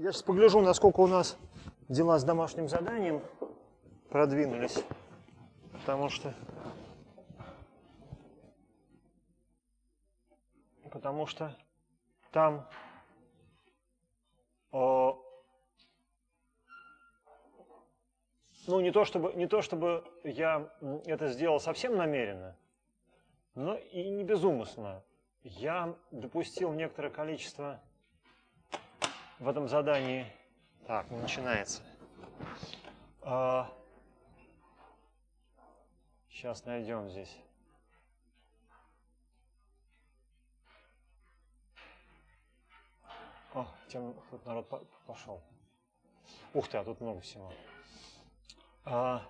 Я сейчас погляжу, насколько у нас дела с домашним заданием продвинулись. Потому что... Потому что там... О, ну, не то, чтобы, не то чтобы я это сделал совсем намеренно, но и не безумысленно. Я допустил некоторое количество в этом задании... Так, не начинается. А... Сейчас найдем здесь. О, тем тут народ пошел. Ух ты, а тут много всего. А...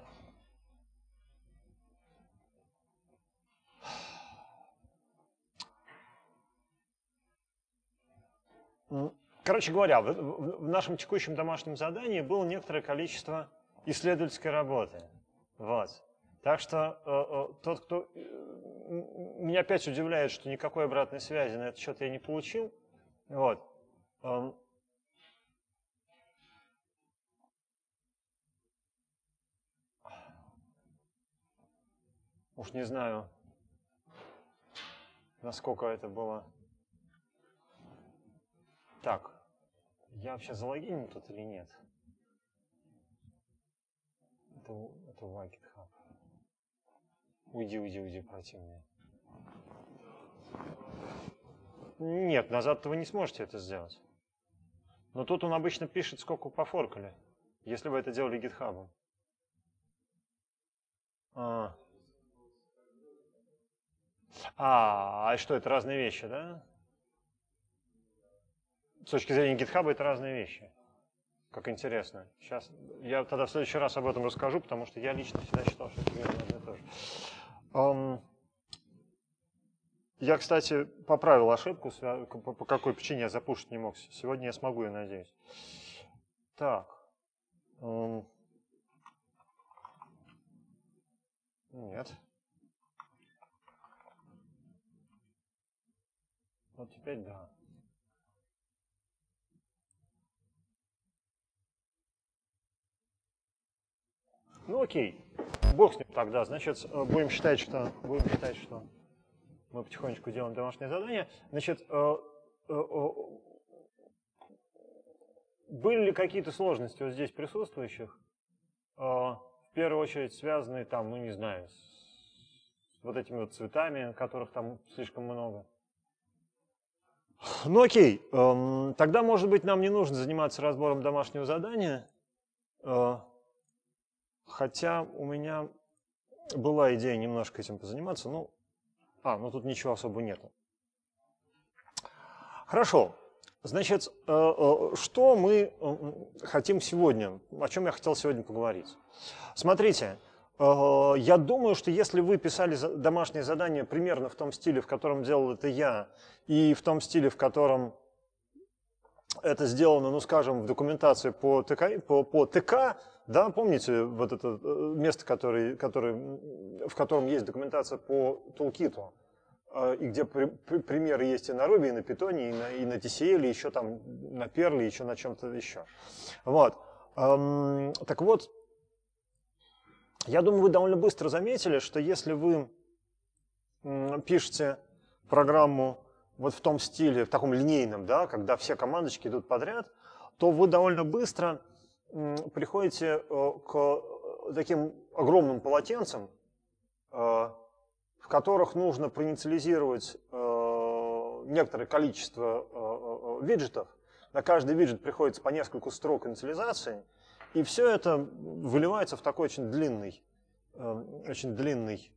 Mm. Короче говоря, в нашем текущем домашнем задании было некоторое количество исследовательской работы. Вот. Так что э, э, тот, кто... Э, меня опять удивляет, что никакой обратной связи на этот счет я не получил. Вот. Эм. Уж не знаю, насколько это было. Так. Я вообще залогинен тут или нет? Это, это Bucket Hub. Уйди, уйди, уйди, противный. Нет, назад вы не сможете это сделать. Но тут он обычно пишет, сколько пофоркали, если вы это делали гитхабом. А, а, а что, это разные вещи, да? с точки зрения GitHub это разные вещи. Как интересно. Сейчас я тогда в следующий раз об этом расскажу, потому что я лично всегда считал, что это примерно одно и то же. Um, я, кстати, поправил ошибку, по какой причине я запушить не мог. Сегодня я смогу, я надеюсь. Так. Um, нет. Вот теперь да. Ну окей, бог с ним тогда. Значит, э, будем считать, что, будем считать, что мы потихонечку делаем домашнее задание. Значит, э, э, были ли какие-то сложности вот здесь присутствующих? В первую очередь связанные там, ну не знаю, с вот этими вот цветами, которых там слишком много. Ну окей, эм, тогда, может быть, нам не нужно заниматься разбором домашнего задания. Хотя у меня была идея немножко этим позаниматься, ну, а, ну тут ничего особо нету. Хорошо. Значит, э, э, что мы э, хотим сегодня, о чем я хотел сегодня поговорить? Смотрите, я думаю, что если вы писали домашнее задание примерно в том стиле, в котором делал это я, и в том стиле, в котором это сделано, ну, скажем, в документации по ТК, по, по ТК да, помните вот это э, место, который, который, в котором есть документация по тулкиту, э, и где при, при, примеры есть и на Ruby, и на Python, и на, и на TCL, и еще там на Perl, и еще на чем-то еще. Вот. Эм, так вот, я думаю, вы довольно быстро заметили, что если вы пишете программу вот в том стиле, в таком линейном, да, когда все командочки идут подряд, то вы довольно быстро приходите э, к э, таким огромным полотенцам, э, в которых нужно проинициализировать некоторое количество виджетов. На каждый виджет приходится по несколько строк инициализации, и все это выливается в такой очень длинный, очень длинный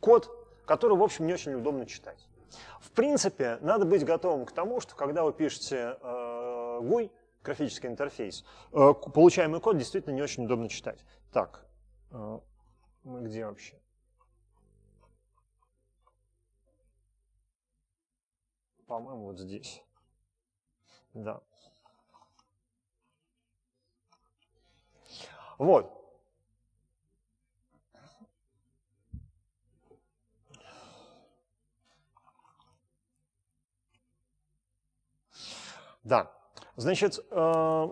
код, который, в общем, не очень удобно читать. В принципе, надо быть готовым к тому, что когда вы пишете GUI, графический интерфейс, э, получаемый код действительно не очень удобно читать. Так, э, мы где вообще? По-моему, вот здесь. Да. Вот. Да. Значит, э,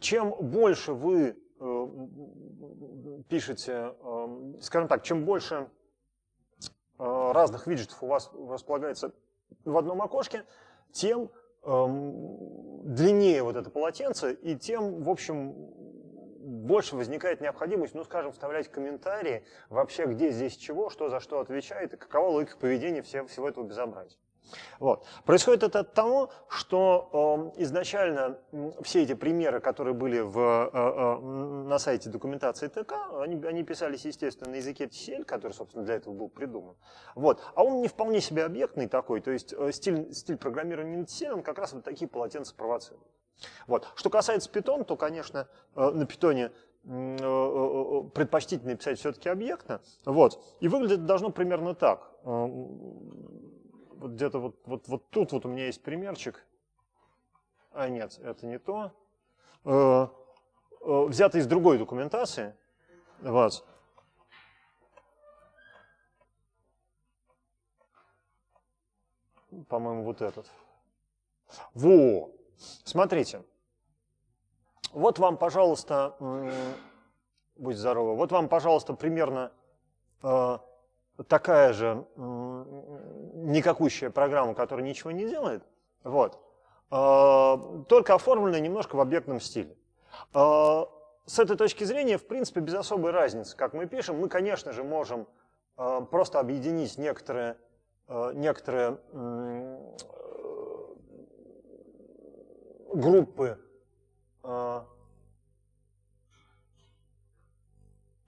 чем больше вы э, пишете, э, скажем так, чем больше разных виджетов у вас располагается в одном окошке, тем длиннее вот это полотенце, и тем, в общем, больше возникает необходимость, ну, скажем, вставлять комментарии вообще, где здесь чего, что за что отвечает, и какова логика поведения всего этого безобразия. Вот. Происходит это от того, что э, изначально все эти примеры, которые были в, э, э, на сайте документации ТК, они, они писались, естественно, на языке TCL, который, собственно, для этого был придуман. Вот. А он не вполне себе объектный такой, то есть э, стиль, стиль программирования TCL, он как раз вот такие полотенца провоцирует. Вот. Что касается Python, то, конечно, э, на Python э, э, э, предпочтительно писать все-таки объектно. Вот. И выглядит должно примерно так вот где-то вот, вот, вот тут вот у меня есть примерчик. А нет, это не то. Э, э, взято из другой документации. Вот. По-моему, вот этот. Во! Смотрите. Вот вам, пожалуйста, будь здоровы, вот вам, пожалуйста, примерно э, такая же никакущая программа, которая ничего не делает, вот, а, только оформлена немножко в объектном стиле. А, с этой точки зрения, в принципе, без особой разницы, как мы пишем, мы, конечно же, можем а, просто объединить некоторые, некоторые группы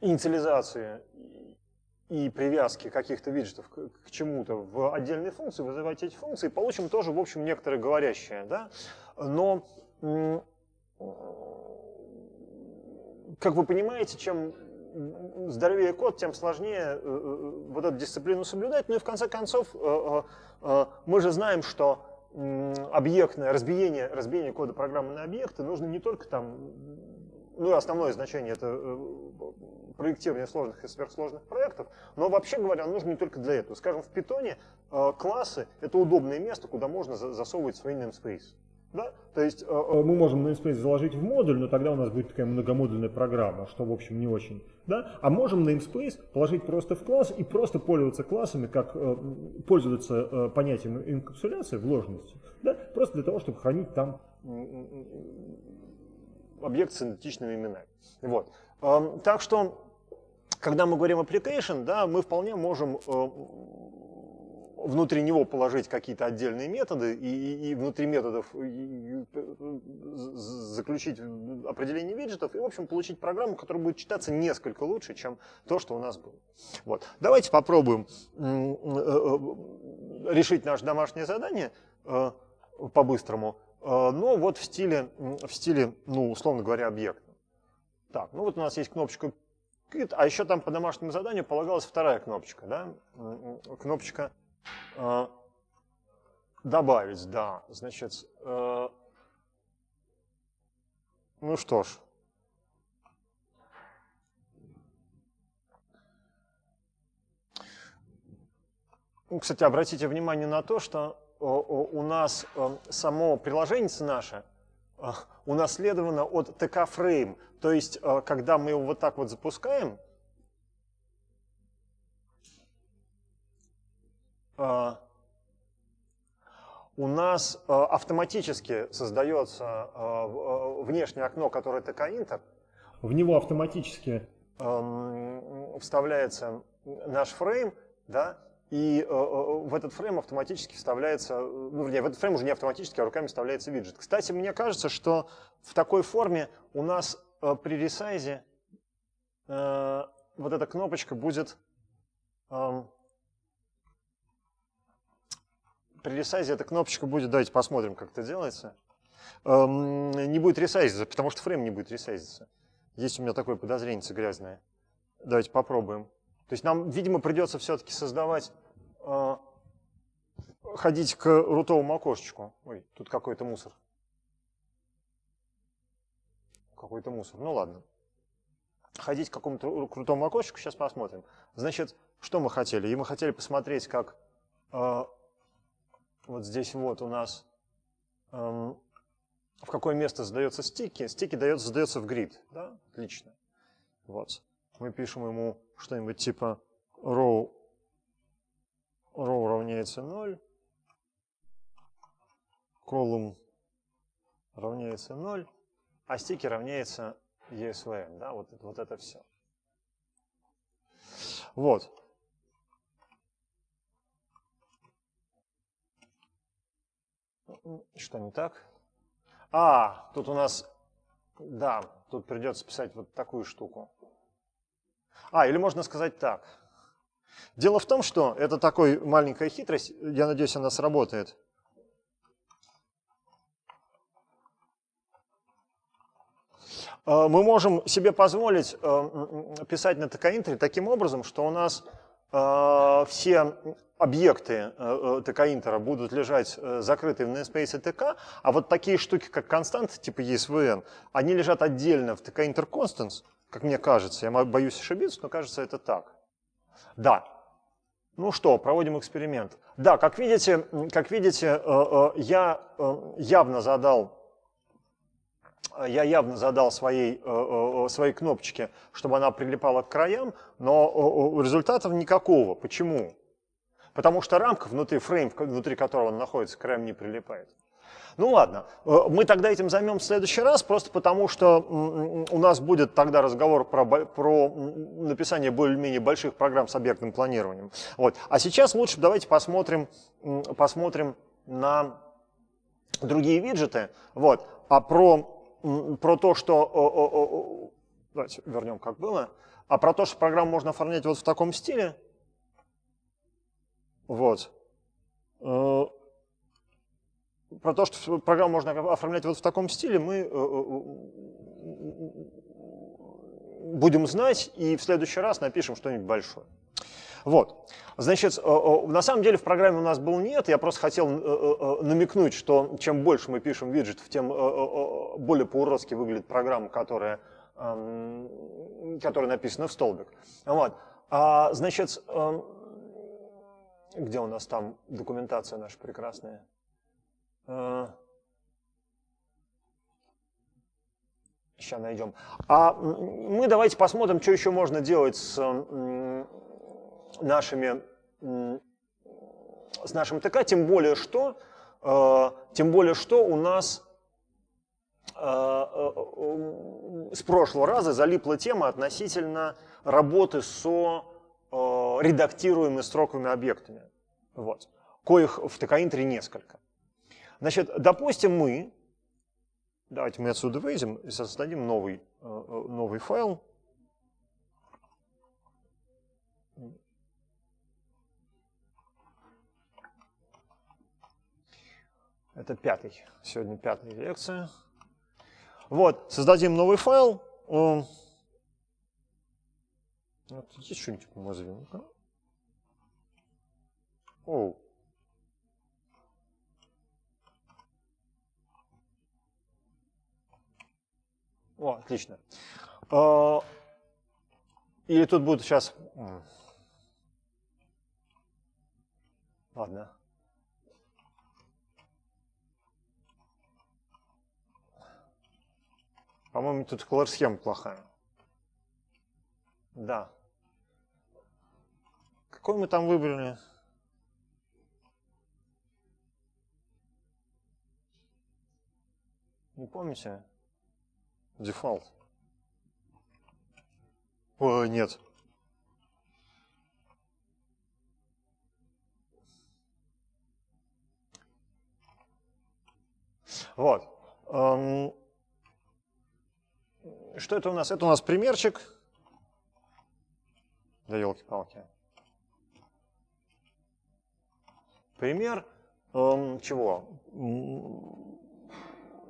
инициализации и привязки каких-то виджетов к, чему-то в отдельные функции, вызывать эти функции, получим тоже, в общем, некоторые говорящие, да, но как вы понимаете, чем здоровее код, тем сложнее э, э, вот эту дисциплину соблюдать. Ну и в конце концов, э, мы же знаем, что объектное разбиение, разбиение кода программы на объекты нужно не только там ну, основное значение это э, проектирование сложных и сверхсложных проектов, но вообще говоря, он нужен не только для этого. Скажем, в питоне э, классы – это удобное место, куда можно засовывать свои namespace. Да? То есть, э, мы можем namespace заложить в модуль, но тогда у нас будет такая многомодульная программа, что, в общем, не очень. Да? А можем namespace положить просто в класс и просто пользоваться классами, как пользоваться понятием инкапсуляции, вложенностью, да? просто для того, чтобы хранить там объект с идентичными именами. Вот. Эм, так что, когда мы говорим application, да, мы вполне можем э, внутри него положить какие-то отдельные методы и, и внутри методов заключить определение виджетов и, в общем, получить программу, которая будет читаться несколько лучше, чем то, что у нас было. Вот. Давайте попробуем э, э, решить наше домашнее задание по-быстрому. Э, но ну, вот в стиле, в стиле, ну, условно говоря, объекта. Так, ну вот у нас есть кнопочка Git, а еще там по домашнему заданию полагалась вторая кнопочка, да, кнопочка э, добавить, да, значит, э, ну что ж. Ну, кстати, обратите внимание на то, что у нас эм, само приложение наше э, унаследовано от TK Frame. То есть, э, когда мы его вот так вот запускаем, э, у нас автоматически создается внешнее окно, которое TK интер, В него автоматически эм, вставляется наш фрейм, да, и э, э, в этот фрейм автоматически вставляется, э, ну, вернее, в этот фрейм уже не автоматически, а руками вставляется виджет. Кстати, мне кажется, что в такой форме у нас э, при ресайзе э, вот эта кнопочка будет... Э, при ресайзе эта кнопочка будет... Давайте посмотрим, как это делается. Э, не будет ресайзиться, потому что фрейм не будет ресайзиться. Есть у меня такое подозрение грязное. Давайте попробуем. То есть нам, видимо, придется все-таки создавать, э, ходить к рутовому окошечку. Ой, тут какой-то мусор. Какой-то мусор, ну ладно. Ходить к какому-то крутому окошечку, сейчас посмотрим. Значит, что мы хотели? И мы хотели посмотреть, как э, вот здесь вот у нас, э, в какое место задается стики. Стики дается, задается в грид, да? Отлично. Вот мы пишем ему что-нибудь типа row, row равняется 0, column равняется 0, а стики равняется ESVN, да, вот, вот это все. Вот. Что не так? А, тут у нас, да, тут придется писать вот такую штуку. А, или можно сказать так. Дело в том, что это такой маленькая хитрость, я надеюсь, она сработает. Э, мы можем себе позволить э, писать на ткаинтере таким образом, что у нас э, все объекты ТК-интера будут лежать закрытые в namespace ТК, а вот такие штуки, как константы типа ESVN, они лежат отдельно в ТК-интер constants, как мне кажется, я боюсь ошибиться, но кажется это так. Да. Ну что, проводим эксперимент. Да, как видите, как видите, э, э, я э, явно задал, я явно задал своей, своей кнопочке, чтобы она прилипала к краям, но результатов никакого. Почему? Потому что рамка внутри, фрейм, внутри которого он находится, к краям не прилипает. Ну ладно, э, мы тогда этим займем в следующий раз, просто потому что у нас будет тогда разговор про, про написание более-менее больших программ с объектным планированием. Вот. А сейчас лучше давайте посмотрим, посмотрим на другие виджеты. Вот. А про, про то, что... Давайте вернем, как было. А про то, что программу можно оформлять вот в таком стиле. Вот. Э, про то, что программу можно оформлять вот в таком стиле, мы э, э, э, будем знать и в следующий раз напишем что-нибудь большое. Вот. Значит, на самом деле в программе у нас был нет, я просто хотел намекнуть, что чем больше мы пишем виджетов, тем более по-уродски выглядит программа, которая, эм, которая написана в столбик. Вот. А, значит, эм, где у нас там документация наша прекрасная? Сейчас найдем. А мы давайте посмотрим, что еще можно делать с нашими с нашим ТК, тем более что, э, тем более что у нас э, э, с прошлого раза залипла тема относительно работы со редактируемыми строковыми объектами. Вот. Коих в ТК-интре несколько. Значит, допустим, мы, давайте мы отсюда выйдем и создадим новый, э, э, новый файл. Это пятый, сегодня пятая лекция. Вот, создадим новый файл. Вот, есть что-нибудь по Мозвинку? Оу. О, отлично. Э, или тут будет сейчас... Ладно. По-моему, тут колор-схема плохая. Да. Какой мы там выбрали? Не помните? Дефалт. О, нет. Вот. Эм, что это у нас? Это у нас примерчик. Да елки-палки. Пример эм, чего?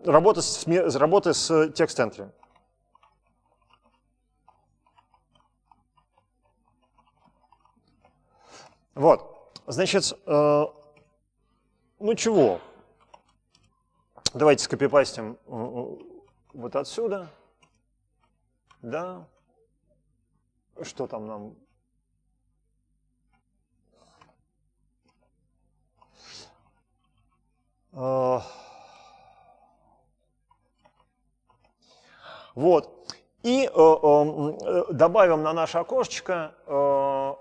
работа с, работа с текст-энтри. Вот, значит, э, ну чего? Давайте скопипастим э, э, вот отсюда. Да. Что там нам? Uh... Вот. И э, э, э, добавим на наше окошечко, э,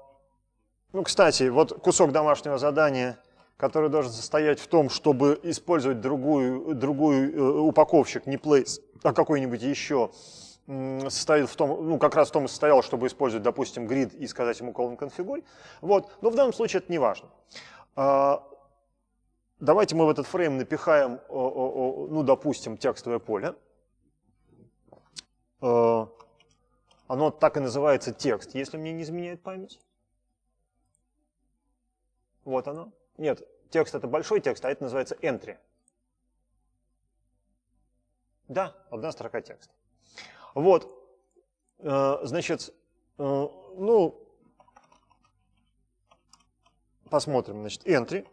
ну, кстати, вот кусок домашнего задания, который должен состоять в том, чтобы использовать другую, другую э, упаковщик, не Place, а какой-нибудь еще, состоит в том, ну, как раз в том и состоял, чтобы использовать, допустим, grid и сказать ему colon configure. Вот. Но в данном случае это не важно. А, давайте мы в этот фрейм напихаем, ну, допустим, текстовое поле. Э, оно так и называется текст, если мне не изменяет память. Вот оно. Нет, текст это большой текст, а это называется entry. Да, одна строка текста. Вот, э, значит, э, ну, посмотрим, значит, entry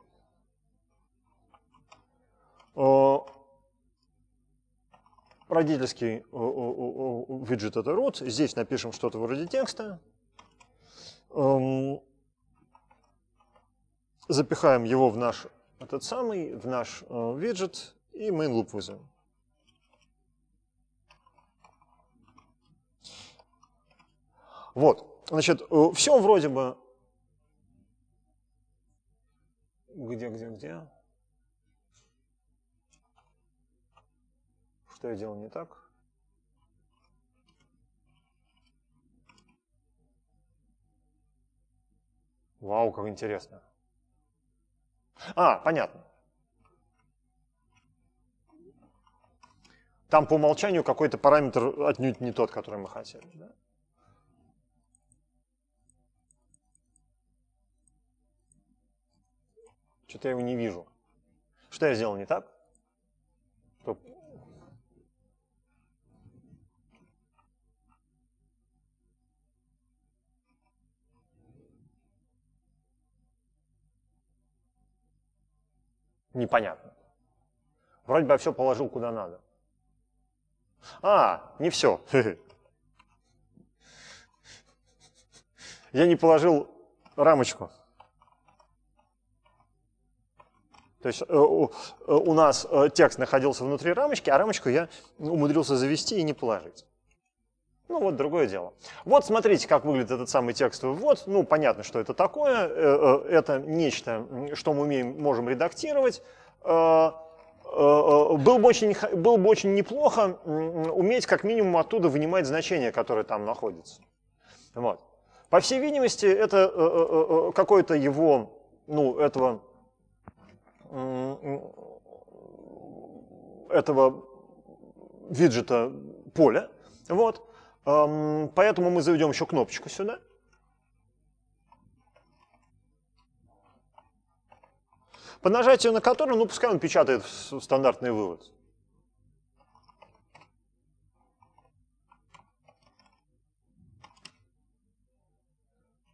родительский э, э, э, виджет это root, здесь напишем что-то вроде текста, эм, запихаем его в наш этот самый, в наш виджет и main loop вызовем. Вот, значит, все вроде бы... Где, где, где? что я делал не так. Вау, как интересно. А, понятно. Там по умолчанию какой-то параметр отнюдь не тот, который мы хотели. Да? Что-то я его не вижу. Что я сделал не так? Что непонятно. Вроде бы я все положил куда надо. А, не все. Я не положил рамочку. То есть э, э, у нас э, текст находился внутри рамочки, а рамочку я умудрился завести и не положить. Ну вот другое дело. Вот смотрите, как выглядит этот самый текстовый ввод. Ну понятно, что это такое. Э, э, это нечто, что мы умеем, можем редактировать. Э, был бы, очень, был бы очень неплохо уметь как минимум оттуда вынимать значение, которое там находится. Вот. По всей видимости, это какой-то его, ну, этого, этого виджета поля. Вот. Поэтому мы заведем еще кнопочку сюда. По нажатию на которую, ну пускай он печатает стандартный вывод.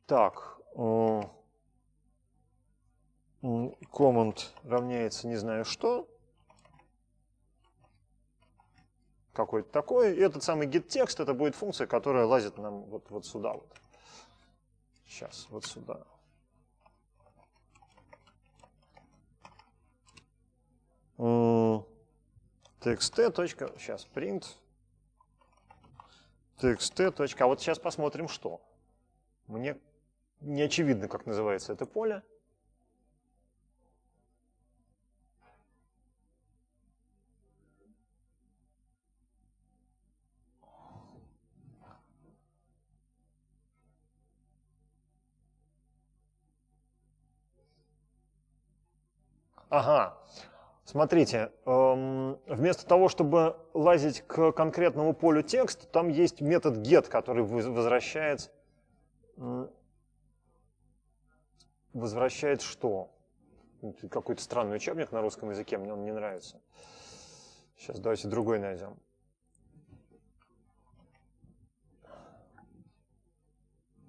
Так, command равняется не знаю что. какой-то такой. И этот самый get-текст, это будет функция, которая лазит нам вот, вот сюда. Вот. Сейчас, вот сюда. txt. Сейчас, print. txt. А вот сейчас посмотрим, что. Мне не очевидно, как называется это поле. Ага. Смотрите, эм, вместо того, чтобы лазить к конкретному полю текста, там есть метод get, который возвращает... Возвращает что? Какой-то странный учебник на русском языке, мне он не нравится. Сейчас давайте другой найдем.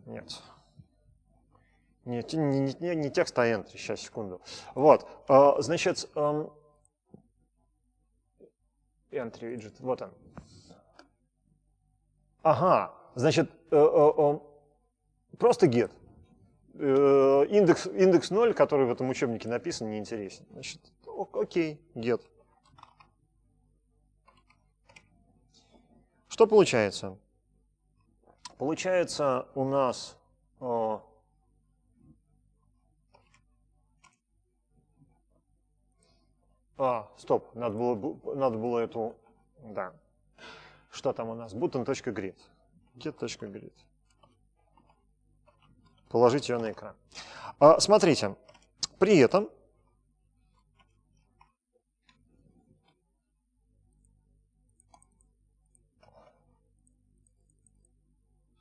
Нет. Не, не, не, не текст, а entry, сейчас, секунду. Вот, э, значит, entry эм, widget, вот он. Ага, значит, э, э, просто get. Индекс, индекс 0, который в этом учебнике написан, не интересен. Значит, окей, get. Что получается? Получается у нас... О, А, стоп, надо было, надо было эту, да, что там у нас, button.grid, get.grid. Положить ее на экран. А, смотрите, при этом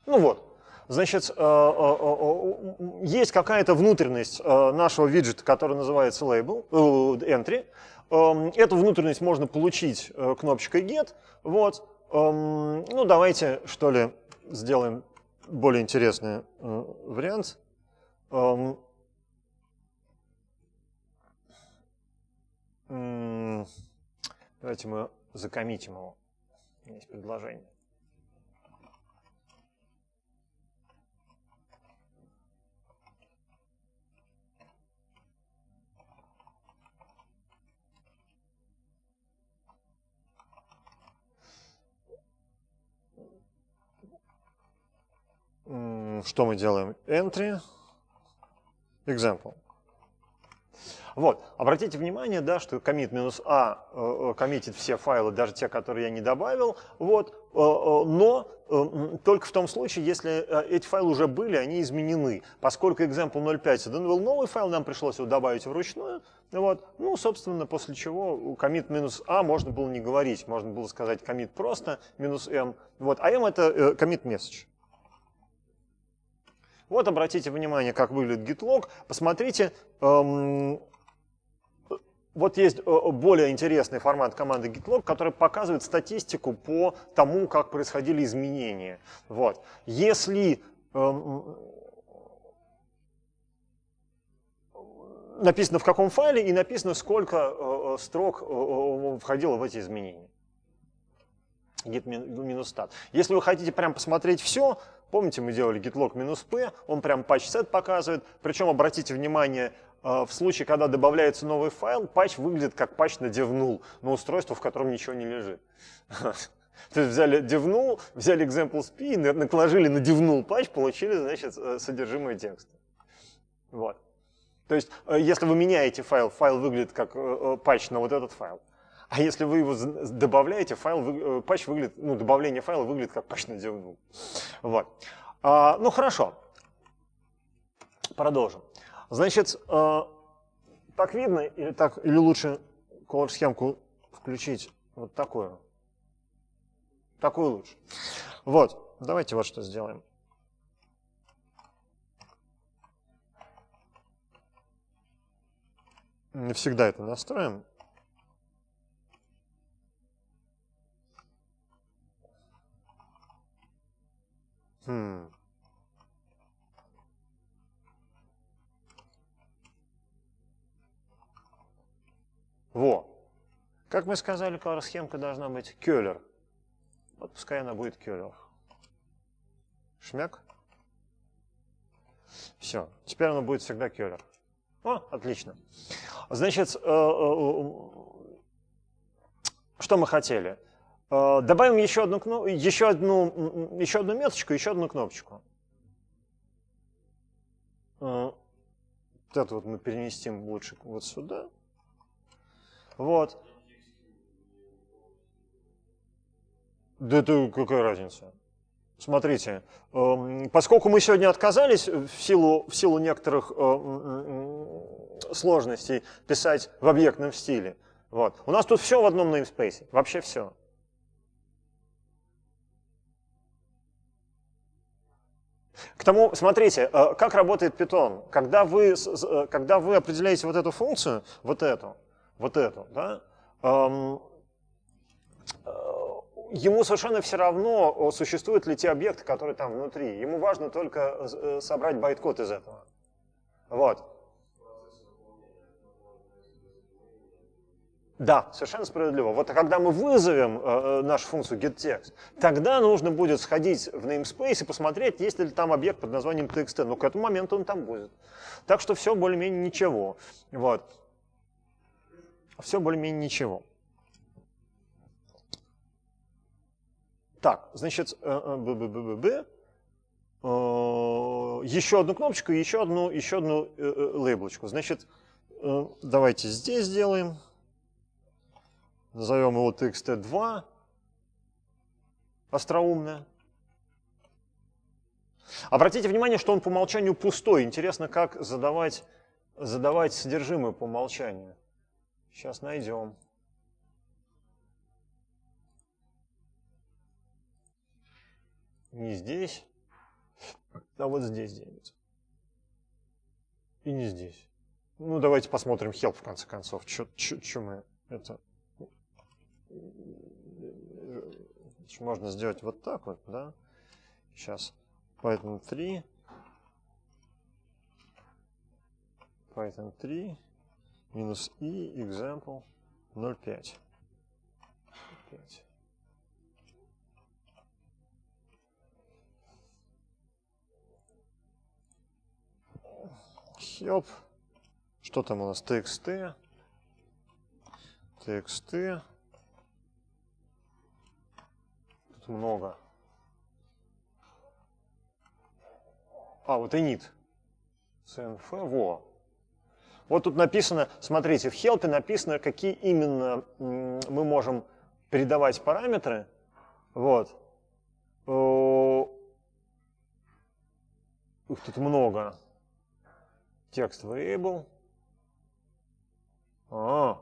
Ну вот, значит, э, э, э, есть какая-то внутренность нашего виджета, который называется label, entry, Эм, эту внутренность можно получить э, кнопочкой get. Вот. Эм, ну, давайте, что ли, сделаем более интересный э, вариант. Эм, давайте мы закоммитим его. Есть предложение. что мы делаем? Entry, example. Вот, обратите внимание, да, что commit минус а э, э, коммитит все файлы, даже те, которые я не добавил, вот, э, но только в том случае, если эти файлы уже были, они изменены. Поскольку example 05 это был новый файл, нам пришлось его добавить вручную, вот, ну, собственно, после чего commit минус а можно было не говорить, можно было сказать commit просто минус m, вот, а m это commit message. Вот обратите внимание, как выглядит гитлог. Посмотрите, эм, вот есть э, более интересный формат команды GitLog, который показывает статистику по тому, как происходили изменения. Вот. Если эм, написано в каком файле и написано, сколько э, э строк э, э, входило в эти изменения. Git-stat. Если вы хотите прям посмотреть все, Помните, мы делали gitlog минус p, он прям патч-сет показывает. Причем, обратите внимание, э, в случае, когда добавляется новый файл, патч выглядит как патч на devnul, на устройство, в котором ничего не лежит. То есть взяли devnul, взяли example p, наложили на девнул патч, получили, значит, э, содержимое текста. Вот. То есть, э, если вы меняете файл, файл выглядит как патч на вот этот файл. А если вы его добавляете, файл, вы, э, патч выглядит, ну, добавление файла выглядит как патч на дивну. Вот. А, ну, хорошо. Продолжим. Значит, а, так видно, или, так, или лучше колор-схемку включить вот такую. Такую лучше. Вот, давайте вот что сделаем. Не всегда это настроим. Во. Как мы сказали, колор-схемка должна быть келлер. Вот пускай она будет келлер. Шмяк. Все. Теперь она будет всегда келлер. О, отлично. Значит, э, э, э, что мы хотели? Э, добавим еще одну, еще, одну, еще одну меточку, еще одну кнопочку. Э, вот это вот мы переместим лучше вот сюда. Вот. Да это какая разница? Смотрите, э, поскольку мы сегодня отказались в силу, в силу некоторых сложностей писать в объектном стиле, вот. у нас тут все в одном namespace, вообще все. К тому, смотрите, э, как работает питон. Когда вы, э, когда вы определяете вот эту функцию, вот эту, вот эту, да, эм, э, ему совершенно все равно, существуют ли те объекты, которые там внутри. Ему важно только собрать байткод из этого. Вот. Да, совершенно справедливо. Вот когда мы вызовем э, э, нашу функцию getText, тогда нужно будет сходить в namespace и посмотреть, есть ли там объект под названием txt. Но к этому моменту он там будет. Так что все более-менее ничего. Вот. Все более-менее ничего. Так, значит, э, э, б, б, б, б. Еще одну кнопочку, еще одну, еще одну лейблочку. Значит, давайте здесь сделаем назовем его txt2, остроумное. Обратите внимание, что он по умолчанию пустой. Интересно, как задавать, задавать содержимое по умолчанию. Сейчас найдем. Не здесь, а вот здесь делится. И не здесь. Ну, давайте посмотрим help, в конце концов, что мы это можно сделать вот так вот, да? Сейчас Python 3, Python 3, минус i, example 0.5. 5. Хелп. Что там у нас? TXT. TXT. много. А, вот init. CNF, во. Вот тут написано, смотрите, в хелпе написано, какие именно мы можем передавать параметры. Вот. Ух, тут много. Текст variable. А,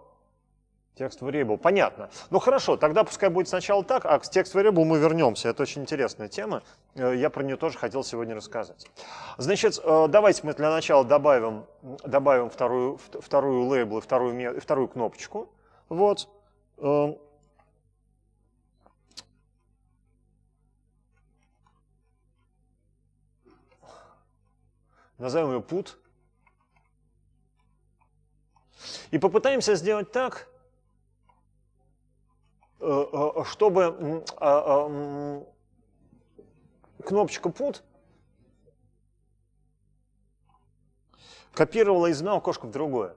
Текст variable, понятно. Ну хорошо, тогда пускай будет сначала так, а к текст variable мы вернемся. Это очень интересная тема, э, я про нее тоже хотел сегодня рассказать. Значит, э, давайте мы для начала добавим, добавим вторую, вторую лейбл и вторую, вторую кнопочку. Вот. Э, Назовем ее put. И попытаемся сделать так, Э, э, чтобы а, а, кнопочка Put копировала из одного окошка в другое.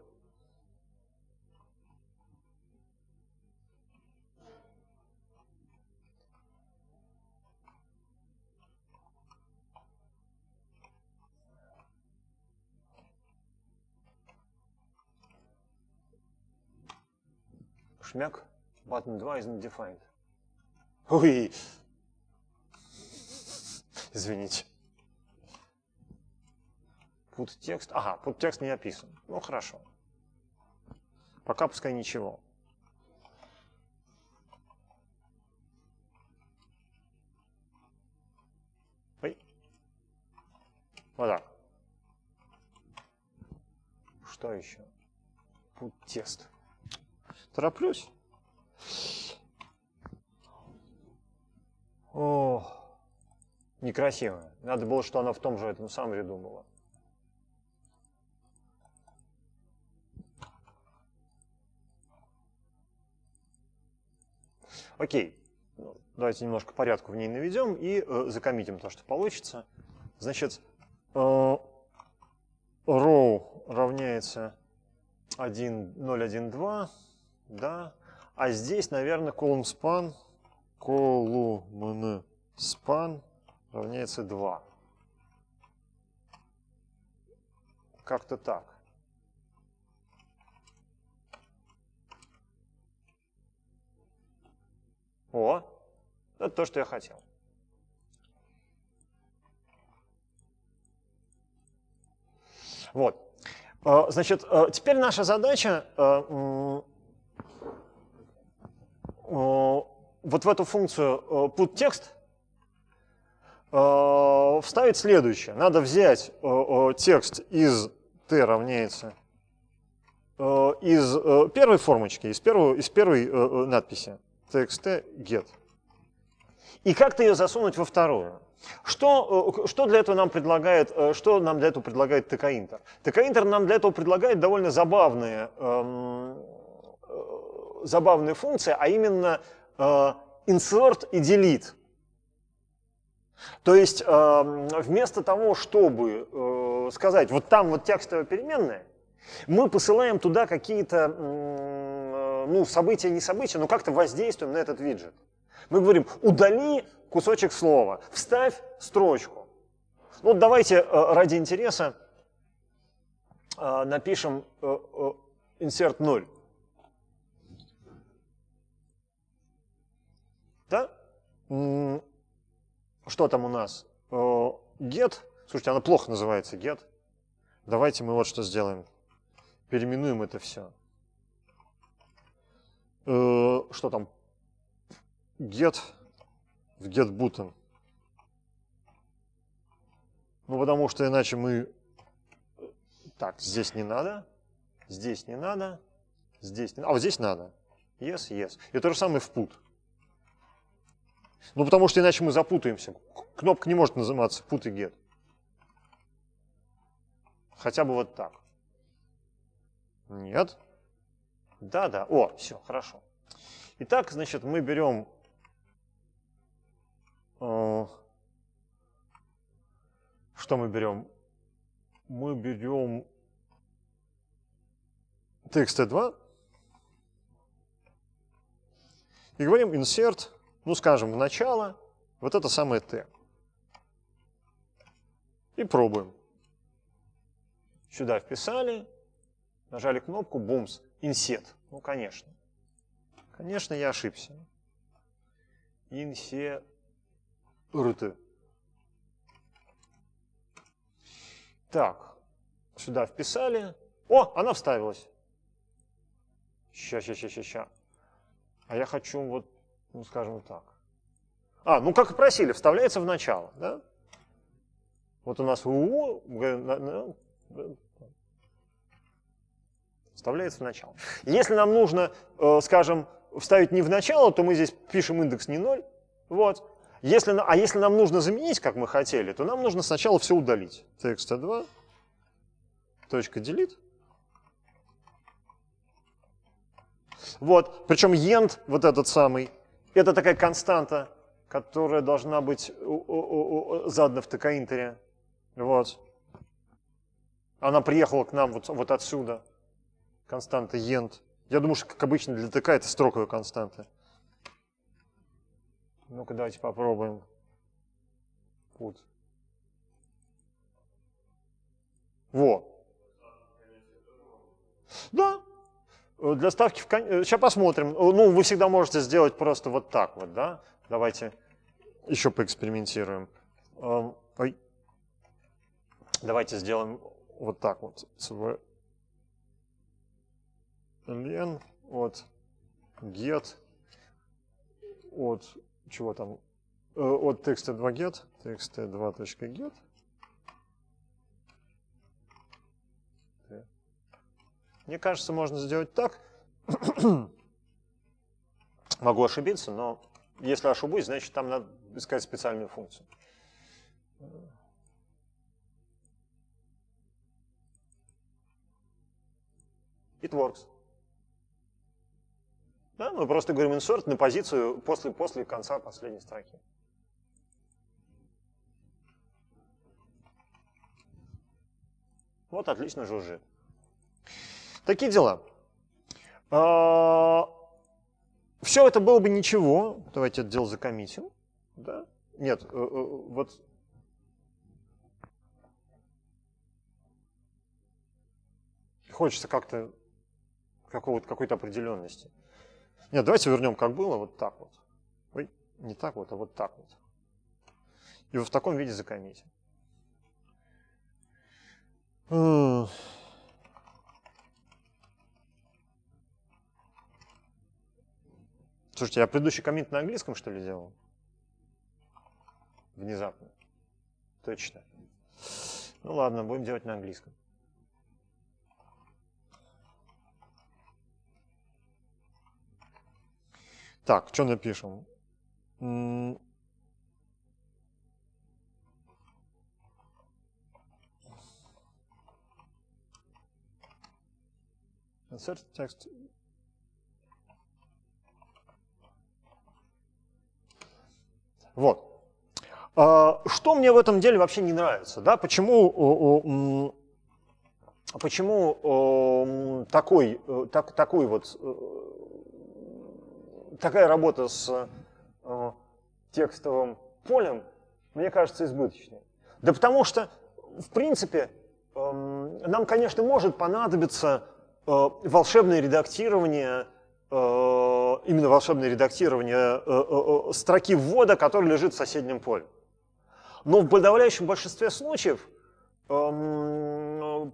Шмяк. Button 2 isn't defined. Ой! Извините. Put текст. Ага, put текст не описан. Ну, хорошо. Пока пускай ничего. Ой. Вот так. Что еще? Путь тест. Тороплюсь. О, некрасиво. Надо было, что она в том же этом сам ряду была. Окей, ну, давайте немножко порядку в ней наведем и э, закоммитим то, что получится. Значит, э, row равняется 1, 0, 1, 2, да, а здесь, наверное, column span, column span равняется 2. Как-то так. О, это то, что я хотел. Вот. Э, значит, э, теперь наша задача э, Э, вот в эту функцию э, put putText э, вставить следующее. Надо взять текст из t равняется из первой формочки, из первой, из первой надписи txt get. И как-то ее засунуть во вторую. Что, что для этого нам предлагает, что нам для этого предлагает ТК Интер? ТК Интер нам для этого предлагает довольно забавные эм, забавная функция, а именно э, insert и delete. То есть э, вместо того, чтобы э, сказать, вот там вот текстовая переменная, мы посылаем туда какие-то ну, события, не события, но как-то воздействуем на этот виджет. Мы говорим, удали кусочек слова, вставь строчку. Ну, вот давайте ради интереса напишем insert 0. Да? Что там у нас? Get. Э, Слушайте, она плохо называется get. Давайте мы вот что сделаем. Переименуем это все. Э, что там? Get в get button. Ну, потому что иначе мы... Э, так, здесь не надо, здесь не надо, здесь не надо. А вот здесь надо. Yes, yes. И то же самое в put. Ну, потому что иначе мы запутаемся. Кнопка не может называться put и get. Хотя бы вот так. Нет. Да-да. О, все, хорошо. Итак, значит, мы берем э, что мы берем? Мы берем txt2 и говорим insert ну, скажем, в начало, вот это самое t. И пробуем. Сюда вписали, нажали кнопку, бумс, инсет. Ну, конечно. Конечно, я ошибся. Инсет. Так, сюда вписали. О, она вставилась. Ща, ща, ща, ща, ща. А я хочу вот ну, скажем так. А, ну, как и просили, вставляется в начало, да? Вот у нас УУ вставляется в начало. Если нам нужно, э, скажем, вставить не в начало, то мы здесь пишем индекс не 0, вот. Если, а если нам нужно заменить, как мы хотели, то нам нужно сначала все удалить. Текст 2 а точка делит. Вот, причем end, вот этот самый, это такая константа, которая должна быть задана в Токаинтере. Вот. Она приехала к нам вот, вот отсюда. Константа Йент. Я думаю, что, как обычно, для ТК это строковая константа. Ну-ка, давайте попробуем. Вот. Во. Да, Э, для ставки в конец... Сейчас э, посмотрим. Э, ну, вы всегда можете сделать просто вот так вот, да? Давайте еще поэкспериментируем. Эм, ой. Давайте сделаем вот так вот. Лен от get от чего там? От текста 2 get txt2.get. Мне кажется, можно сделать так. Могу ошибиться, но если ошибусь, значит, там надо искать специальную функцию. It works. Да, мы просто говорим insert на позицию после, после конца последней строки. Вот отлично жужжит. Такие дела. А, Все это было бы ничего. Давайте это дело закоммитим. Да? Нет, э, э, вот... Хочется как-то какой-то определенности. Нет, давайте вернем как было, вот так вот. Ой, не так вот, а вот так вот. И в таком виде закоммитим. Слушайте, я а предыдущий коммент на английском, что ли, делал? Внезапно. Точно. Ну ладно, будем делать на английском. Так, что напишем? Insert text Вот. А, что мне в этом деле вообще не нравится? Да? Почему, почему такой, э, так, такой вот, э, такая работа с э, текстовым полем, мне кажется, избыточной? Да потому что, в принципе, эм, нам, конечно, может понадобиться волшебное редактирование Э, именно волшебное редактирование э, э, строки ввода, который лежит в соседнем поле. Но в подавляющем большинстве случаев эм,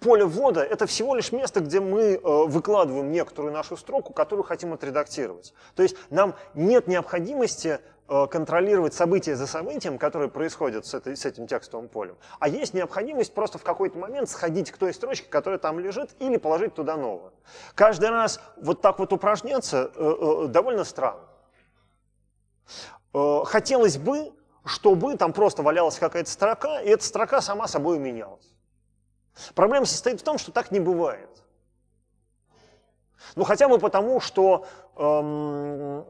поле ввода – это всего лишь место, где мы выкладываем некоторую нашу строку, которую хотим отредактировать. То есть нам нет необходимости Э, контролировать события за событием, которые происходят с, этой, с этим текстовым полем, а есть необходимость просто в какой-то момент сходить к той строчке, которая там лежит, или положить туда новую. Каждый раз вот так вот упражняться э, э, довольно странно. хотелось бы, чтобы там просто валялась какая-то строка, и эта строка сама собой менялась. Проблема состоит в том, что так не бывает. Ну, хотя бы потому, что эм,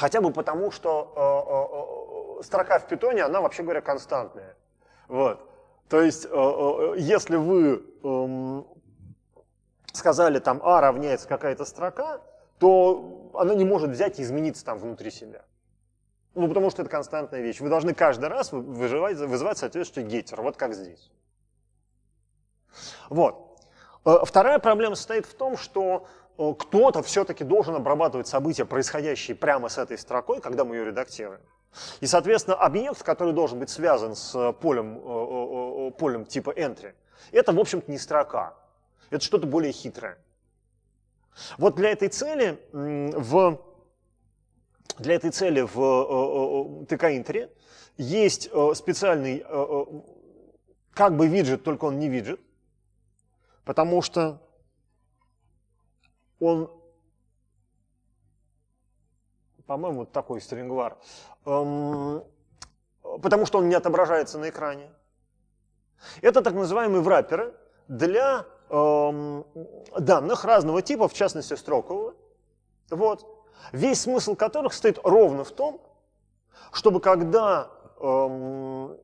Хотя бы потому, что э, э, э, строка в питоне, она, вообще говоря, константная. Вот. То есть, если вы эм, сказали там А равняется какая-то строка, то она не может взять и измениться там внутри себя. Ну, потому что это константная вещь. Вы должны каждый раз выживать, вызывать соответствующий гейтер, вот как здесь. Вот. Вторая проблема состоит в том, что Э, кто-то все-таки должен обрабатывать события, происходящие прямо с этой строкой, когда мы ее редактируем. И, соответственно, объект, который должен быть связан с э, полем, э, полем типа entry, это, в общем-то, не строка. Это что-то более хитрое. Вот для этой цели в, для этой цели в TK-интре есть специальный как бы виджет, только он не виджет, потому что он, по-моему, такой стрингвар, эм, потому что он не отображается на экране. Это так называемые врапперы для эм, данных разного типа, в частности строкового, вот, весь смысл которых стоит ровно в том, чтобы когда эм,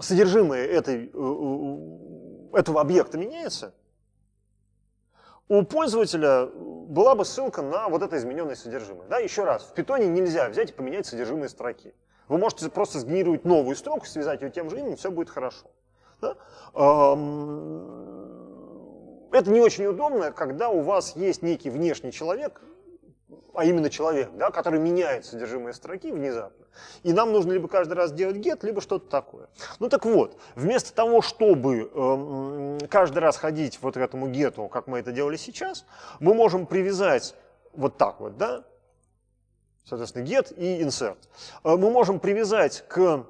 содержимое этой, э, э, этого объекта меняется, у пользователя была бы ссылка на вот это измененное содержимое. Да, еще раз, в питоне нельзя взять и поменять содержимое строки. Вы можете просто сгенерировать новую строку, связать ее тем же именем, все будет хорошо. Да? Это не очень удобно, когда у вас есть некий внешний человек, а именно человек, да, который меняет содержимое строки внезапно. И нам нужно либо каждый раз делать get, либо что-то такое. Ну так вот, вместо того, чтобы эм, каждый раз ходить вот к этому гету, как мы это делали сейчас, мы можем привязать вот так вот, да, соответственно, get и insert. Э, мы можем привязать к э,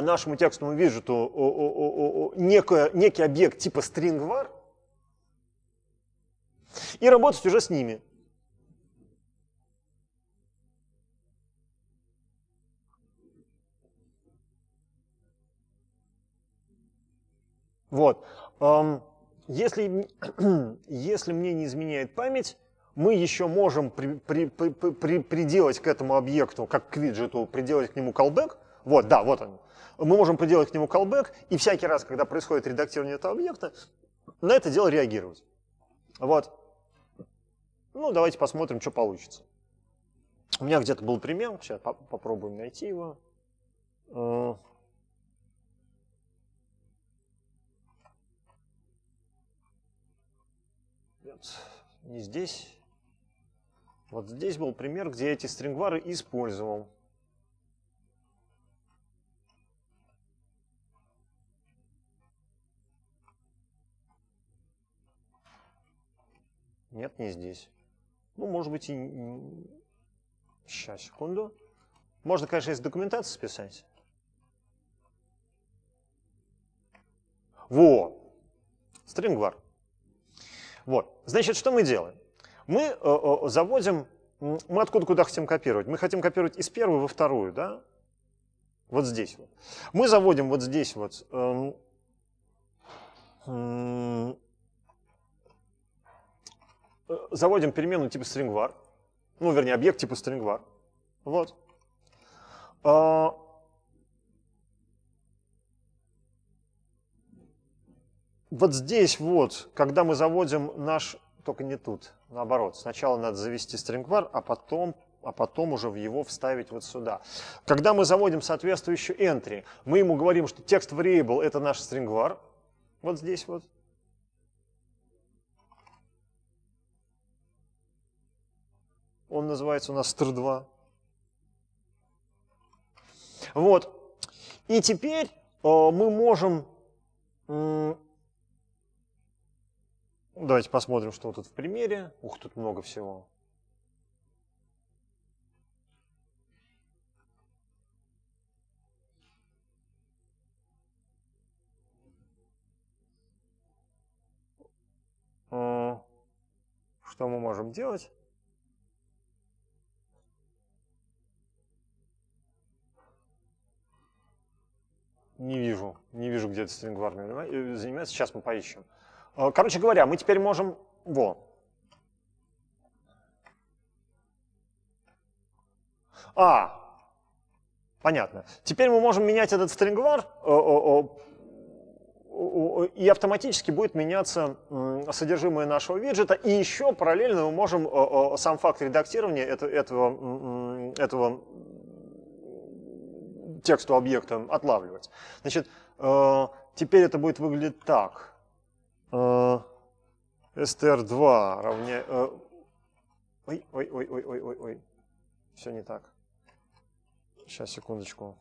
нашему текстовому виджету некое, некий объект типа string var и работать уже с ними. Вот. Если, если мне не изменяет память, мы еще можем при, при, при, при, приделать к этому объекту, как к виджету, приделать к нему callback. Вот, да, вот он. Мы можем приделать к нему callback, и всякий раз, когда происходит редактирование этого объекта, на это дело реагировать. Вот. Ну, давайте посмотрим, что получится. У меня где-то был пример, сейчас попробуем найти его. Э, нет, не здесь. Вот здесь был пример, где я эти стрингвары использовал. Нет, не здесь. Ну, может быть, и... Сейчас, секунду. Можно, конечно, из документации списать. Во! Стрингвар. Вот. Значит, что мы делаем? Мы э, э, заводим, мы откуда куда хотим копировать? Мы хотим копировать из первой во вторую, да? Вот здесь вот. Мы заводим вот здесь вот эм, э, заводим переменную типа stringvar, ну, вернее, объект типа stringvar. Вот. А, Вот здесь вот, когда мы заводим наш... Только не тут, наоборот. Сначала надо завести стрингвар, а потом а потом уже в его вставить вот сюда. Когда мы заводим соответствующую entry, мы ему говорим, что текст variable это наш стрингвар, вот здесь вот. Он называется у нас str2. Вот. И теперь э, мы можем э, ну, давайте посмотрим, что тут в примере. Ух, тут много всего. Э, что мы можем делать? Не вижу, не вижу, где этот стринг занимается. Сейчас мы поищем. Э, короче говоря, мы теперь можем... Во. А, понятно. Теперь мы можем менять этот стрингвар, э, э, и автоматически будет меняться содержимое нашего виджета. И еще параллельно мы можем сам факт редактирования этого, этого тексту объекта отлавливать. Значит, теперь это будет выглядеть так. STR2 э, равня... Э, ой, ой, ой, ой, ой, ой, ой. Все не так. Сейчас, секундочку.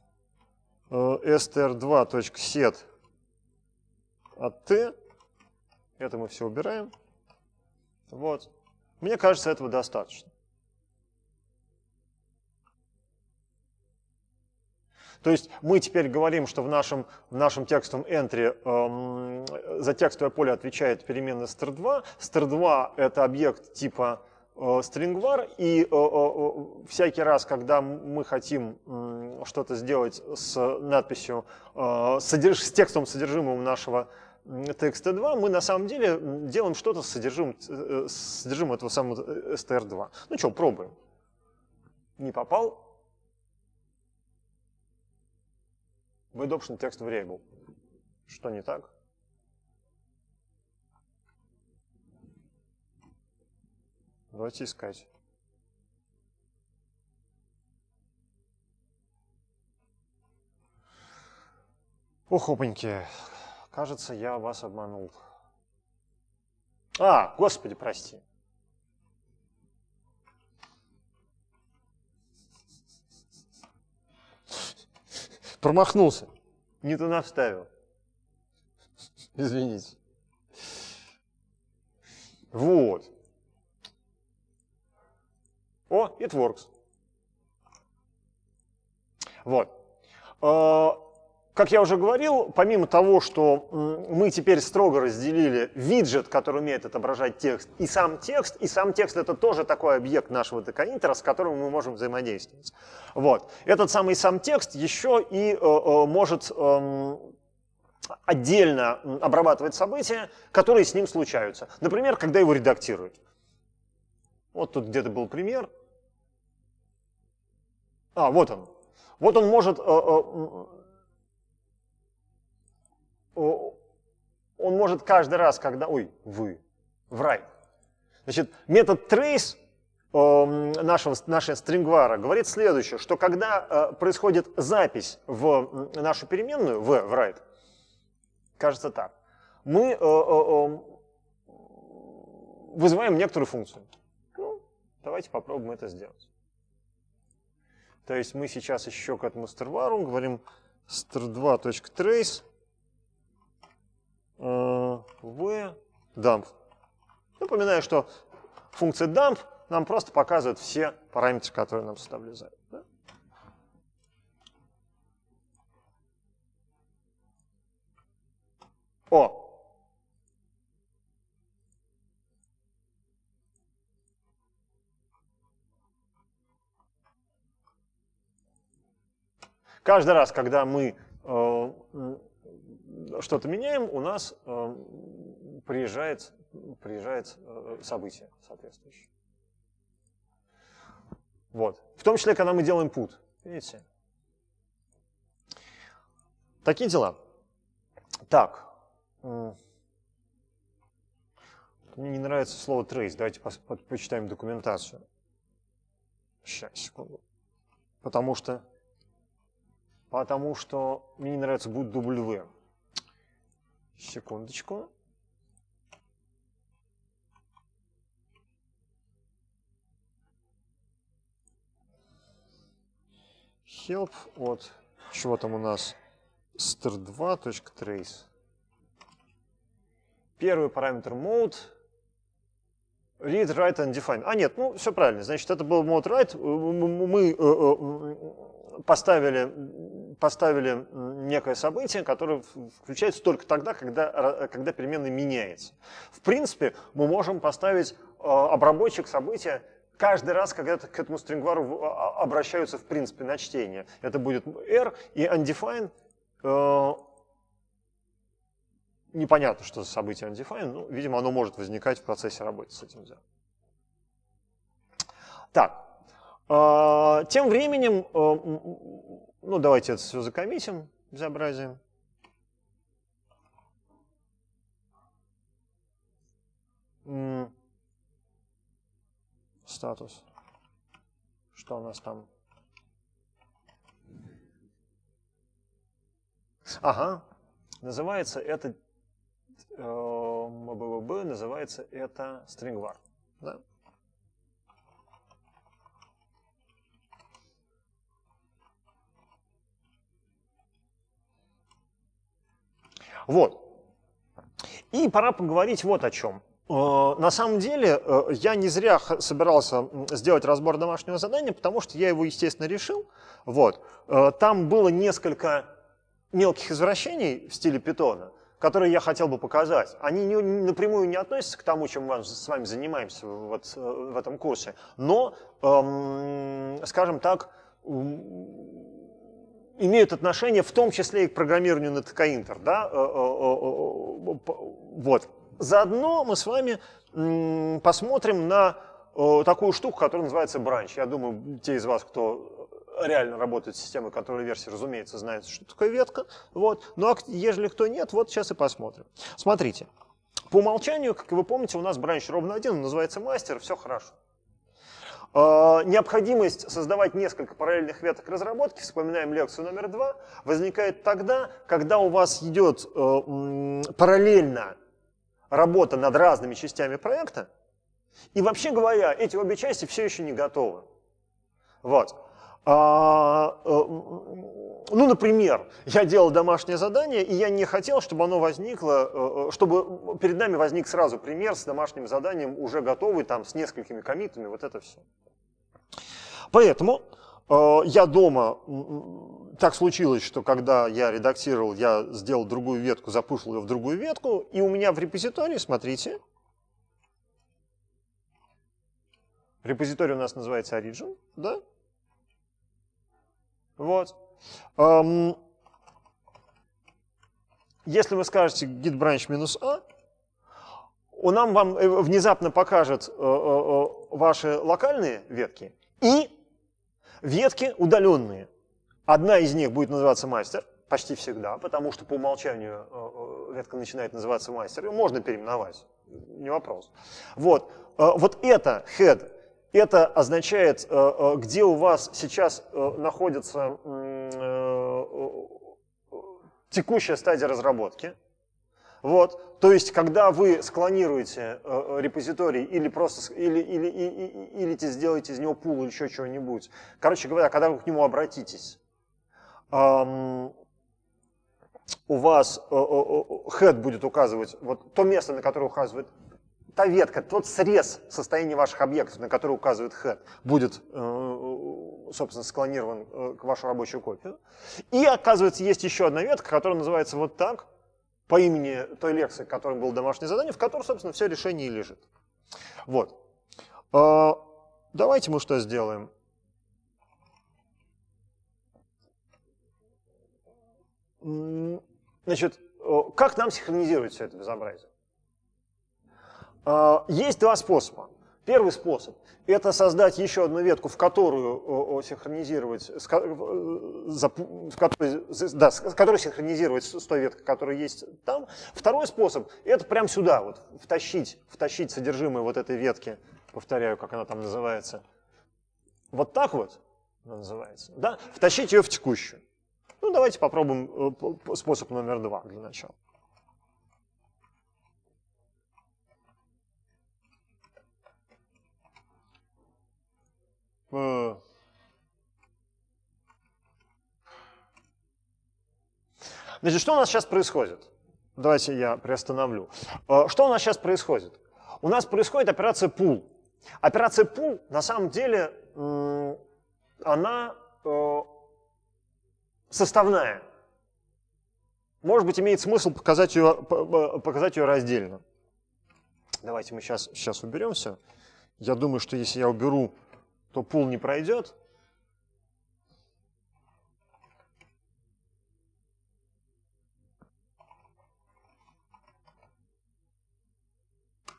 str2.set от t. Это мы все убираем. Вот. Мне кажется, этого достаточно. То есть мы теперь говорим, что в нашем, в нашем текстовом entry эм, за текстовое поле отвечает переменная str 2 str 2 это объект типа стрингвар, э, и э, э, всякий раз, когда мы хотим что-то сделать с надписью, с текстом содержимым нашего txt2, мы на самом деле делаем что-то с содержимым, с содержимым этого самого str2. Ну что, пробуем. Не попал, Выдопшен текст variable. Что не так? Давайте искать. Ох, опаньки, кажется, я вас обманул. А, господи, прости. Промахнулся. Не туда вставил. Извините. Вот. О, it works. Вот. А, как я уже говорил, помимо того, что мы теперь строго разделили виджет, который умеет отображать текст, и сам текст, и сам текст — это тоже такой объект нашего декоинтера, с которым мы можем взаимодействовать. Вот. Этот самый сам текст еще и э, э может э, отдельно обрабатывать события, которые с ним случаются. Например, когда его редактируют. Вот тут где-то был пример. А, вот он. Вот он может э, э он может каждый раз, когда... Ой, вы, в рай. Значит, метод trace эм, нашего, нашей стрингвара говорит следующее, что когда э, происходит запись в нашу переменную, в, в write, кажется так, мы э, э, эм, вызываем некоторую функцию. Ну, давайте попробуем это сделать. То есть мы сейчас еще к этому стервару говорим stir2.trace в dump. Напоминаю, что функция dump нам просто показывает все параметры, которые нам сюда влезают. Да? О! Каждый раз, когда мы э, что-то меняем, у нас э, приезжает, приезжает э, событие соответствующее. Вот. В том числе, когда мы делаем put. Видите? Такие дела. Так. Мне не нравится слово trace. Давайте по по почитаем документацию. Сейчас, секунду. Потому что, потому что мне не нравится будет W. Секундочку. Help от чего там у нас? star2.trace. Первый параметр mode. Read, write, and define. А нет, ну все правильно. Значит, это был mode write. Мы э, э, поставили поставили некое событие, которое включается только тогда, когда, когда переменная меняется. В принципе, мы можем поставить а, обработчик события каждый раз, когда к этому стрингвару а, а, обращаются в принципе на чтение. Это будет R и undefined. Э, непонятно, что за событие undefined, но, видимо, оно может возникать в процессе работы с этим. Так, а, тем временем, а, ну давайте это все закоммитим, безобразие. Статус. Что у нас там? Ага, называется это, э, называется это stringvar. Да? Вот. И пора поговорить вот о чем. Э, на самом деле, э, я не зря собирался сделать разбор домашнего задания, потому что я его, естественно, решил. Вот. Э, там было несколько мелких извращений в стиле питона, которые я хотел бы показать. Они не, напрямую не относятся к тому, чем мы с вами занимаемся вот в этом курсе, но, эм, скажем так, имеют отношение в том числе и к программированию на ТК-интер. Да? Э, э, э, вот. Заодно мы с вами посмотрим на такую штуку, которая называется бранч. Я думаю, те из вас, кто реально работает с системой контроля версии, разумеется, знают, что такое ветка. Вот. Ну а если кто нет, вот сейчас и посмотрим. Смотрите. По умолчанию, как вы помните, у нас бранч ровно один, он называется мастер, все хорошо. Э, необходимость создавать несколько параллельных веток разработки, вспоминаем лекцию номер два, возникает тогда, когда у вас идет э, параллельно работа над разными частями проекта, и вообще говоря, эти обе части все еще не готовы. Вот. А, э, ну, например, я делал домашнее задание, и я не хотел, чтобы оно возникло, э, э, чтобы перед нами возник сразу пример с домашним заданием, уже готовый, там, с несколькими комитами, вот это все. Поэтому я дома, так случилось, что когда я редактировал, я сделал другую ветку, запушил ее в другую ветку, и у меня в репозитории, смотрите, репозиторий у нас называется Origin, да, вот. Если вы скажете git branch минус a, а, он нам вам э, внезапно покажет э, э, ваши локальные ветки и ветки удаленные. Одна из них будет называться мастер, почти всегда, потому что по умолчанию ветка начинает называться мастер, ее можно переименовать, не вопрос. Вот, вот это head это означает, э, э, где у вас сейчас э, находится текущая стадия разработки. Вот. То есть, когда вы склонируете репозиторий или просто или, или, или, или, или сделаете из него пул или еще чего-нибудь, короче говоря, когда вы к нему обратитесь, у вас э, head будет указывать вот то место, на которое указывает та ветка, тот срез состояния ваших объектов, на который указывает head, будет, э, э, собственно, склонирован э, к вашу рабочую копию. И, оказывается, есть еще одна ветка, которая называется вот так, по имени той лекции, которой было домашнее задание, в которой, собственно, все решение и лежит. Вот. Давайте мы что сделаем? Значит, как нам синхронизировать все это безобразие? А, есть два способа. Первый способ – это создать еще одну ветку, в которую синхронизировать, с которой, синхронизировать с той веткой, которая есть там. Второй способ – это прямо сюда вот втащить, втащить содержимое вот этой ветки, повторяю, как она там называется, вот так вот она называется, да, втащить ее в текущую. Ну, давайте попробуем э, способ номер два для начала. Э. Значит, что у нас сейчас происходит? Давайте я приостановлю. Э, что у нас сейчас происходит? У нас происходит операция пул. Операция пул, на самом деле, она э, составная. Может быть, имеет смысл показать ее, показать ее раздельно. Давайте мы сейчас, сейчас уберемся. Я думаю, что если я уберу то пул не пройдет.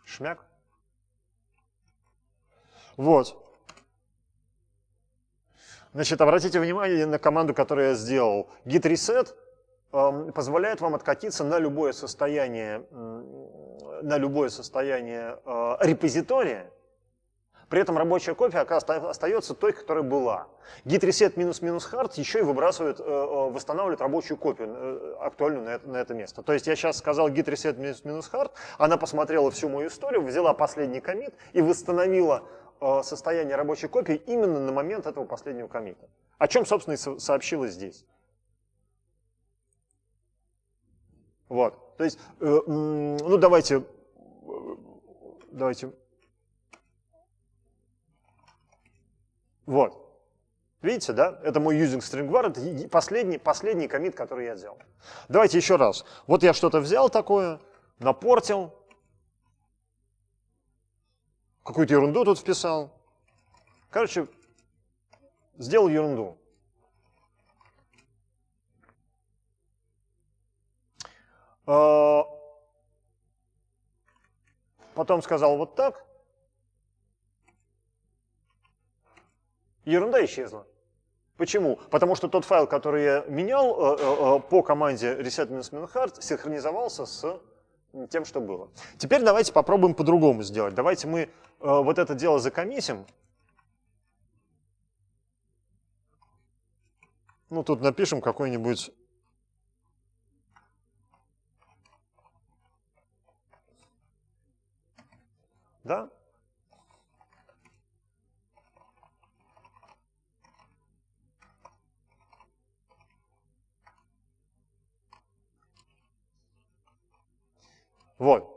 Шмяк. Вот. Значит, обратите внимание на команду, которую я сделал. Git reset эм, позволяет вам откатиться на любое состояние, на любое состояние э, репозитория, при этом рабочая копия остается той, которая была. Git reset минус-минус hard еще и выбрасывает, э, э, восстанавливает рабочую копию э, актуальную на это, на это место. То есть я сейчас сказал git reset минус-минус hard, она посмотрела всю мою историю, взяла последний комит и восстановила состояние рабочей копии именно на момент этого последнего комита. О чем, собственно, и сообщилось здесь. Вот. То есть, ну давайте, давайте Вот. Видите, да? Это мой using string var, это последний, последний комит, который я делал. Давайте еще раз. Вот я что-то взял такое, напортил, какую-то ерунду тут вписал. Короче, сделал ерунду. А, потом сказал вот так, ерунда исчезла. Почему? Потому что тот файл, который я менял э, э, э, по команде reset hard, синхронизовался с тем, что было. Теперь давайте попробуем по-другому сделать. Давайте мы вот это дело закоммитим. Ну, тут напишем какой-нибудь... Да? Вот.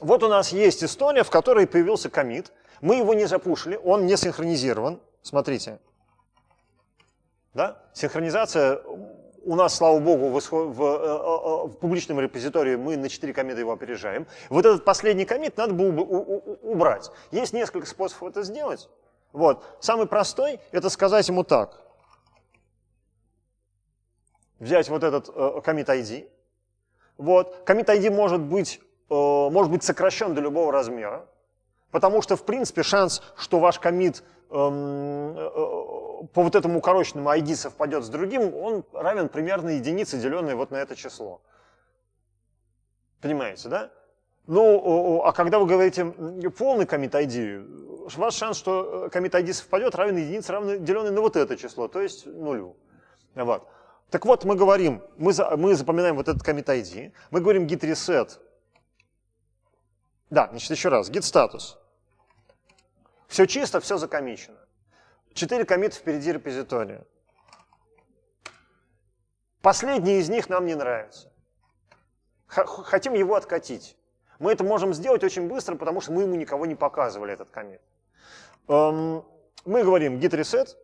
Вот у нас есть история, в которой появился комит. Мы его не запушили, он не синхронизирован. Смотрите. Да? Синхронизация у нас, слава богу, в, в, э, э, э, в публичном репозитории мы на 4 комита его опережаем. Вот этот последний комит надо было бы убрать. Есть несколько способов это сделать. Вот. Самый простой – это сказать ему так. Взять вот этот э, commit ID, вот. Commit ID может быть, э, может быть сокращен до любого размера, потому что, в принципе, шанс, что ваш комит эм, э, э, по вот этому укороченному ID совпадет с другим, он равен примерно единице, деленной вот на это число. Понимаете, да? Ну, а когда вы говорите полный commit ID, ваш шанс, что э, commit ID совпадет, равен единице, равен деленной на вот это число, то есть нулю. Вот. Так вот, мы говорим, мы, за, мы запоминаем вот этот commit ID, мы говорим git reset. Да, значит, еще раз, git status, Все чисто, все закомичено. Четыре комита впереди репозитория. Последний из них нам не нравится. Хотим его откатить. Мы это можем сделать очень быстро, потому что мы ему никого не показывали этот комит. Эм, мы говорим git reset,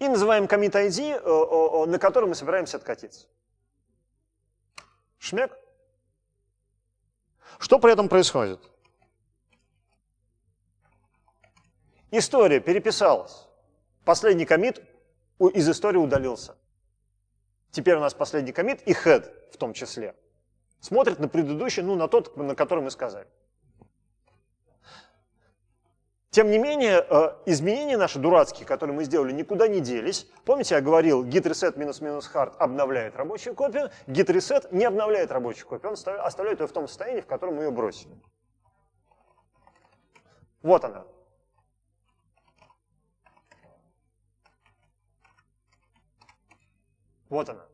и называем commit ID, э, э, э, на который мы собираемся откатиться. Шмяк. Что при этом происходит? История переписалась. Последний комит из истории удалился. Теперь у нас последний комит и head в том числе. Смотрит на предыдущий, ну, на тот, на который мы сказали. Тем не менее, э, изменения наши дурацкие, которые мы сделали, никуда не делись. Помните, я говорил, git reset минус-минус hard обновляет рабочую копию, git reset не обновляет рабочую копию, он оставляет ее в том состоянии, в котором мы ее бросили. Вот она. Вот она.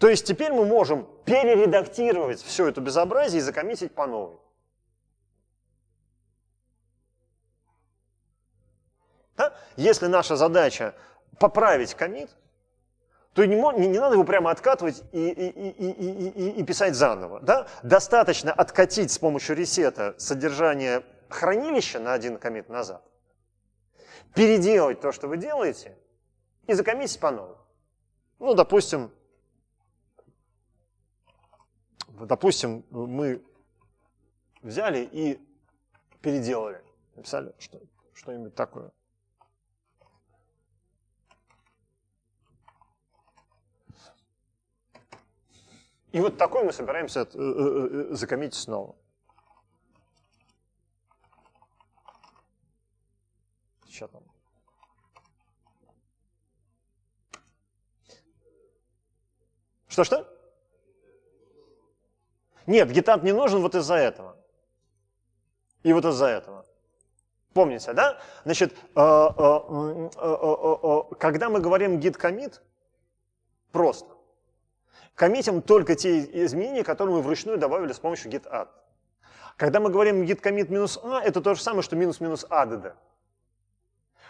То есть теперь мы можем перередактировать все это безобразие и закоммитить по новой. Да? Если наша задача поправить комит, то не, не, не надо его прямо откатывать и, и, и, и, и, и писать заново. Да? Достаточно откатить с помощью ресета содержание хранилища на один комит назад, переделать то, что вы делаете, и закоммитить по новому. Ну, допустим, допустим, мы взяли и переделали, написали что-нибудь такое. И вот такой мы собираемся э, э, э, закоммитить снова. Сейчас там? Что-что? Нет, гитант не нужен вот из-за этого. И вот из-за этого. Помните, да? Значит, когда мы говорим git commit, просто. Коммитим только те изменения, которые мы вручную добавили с помощью git add. Когда мы говорим git commit минус a, а, это то же самое, что минус-минус added.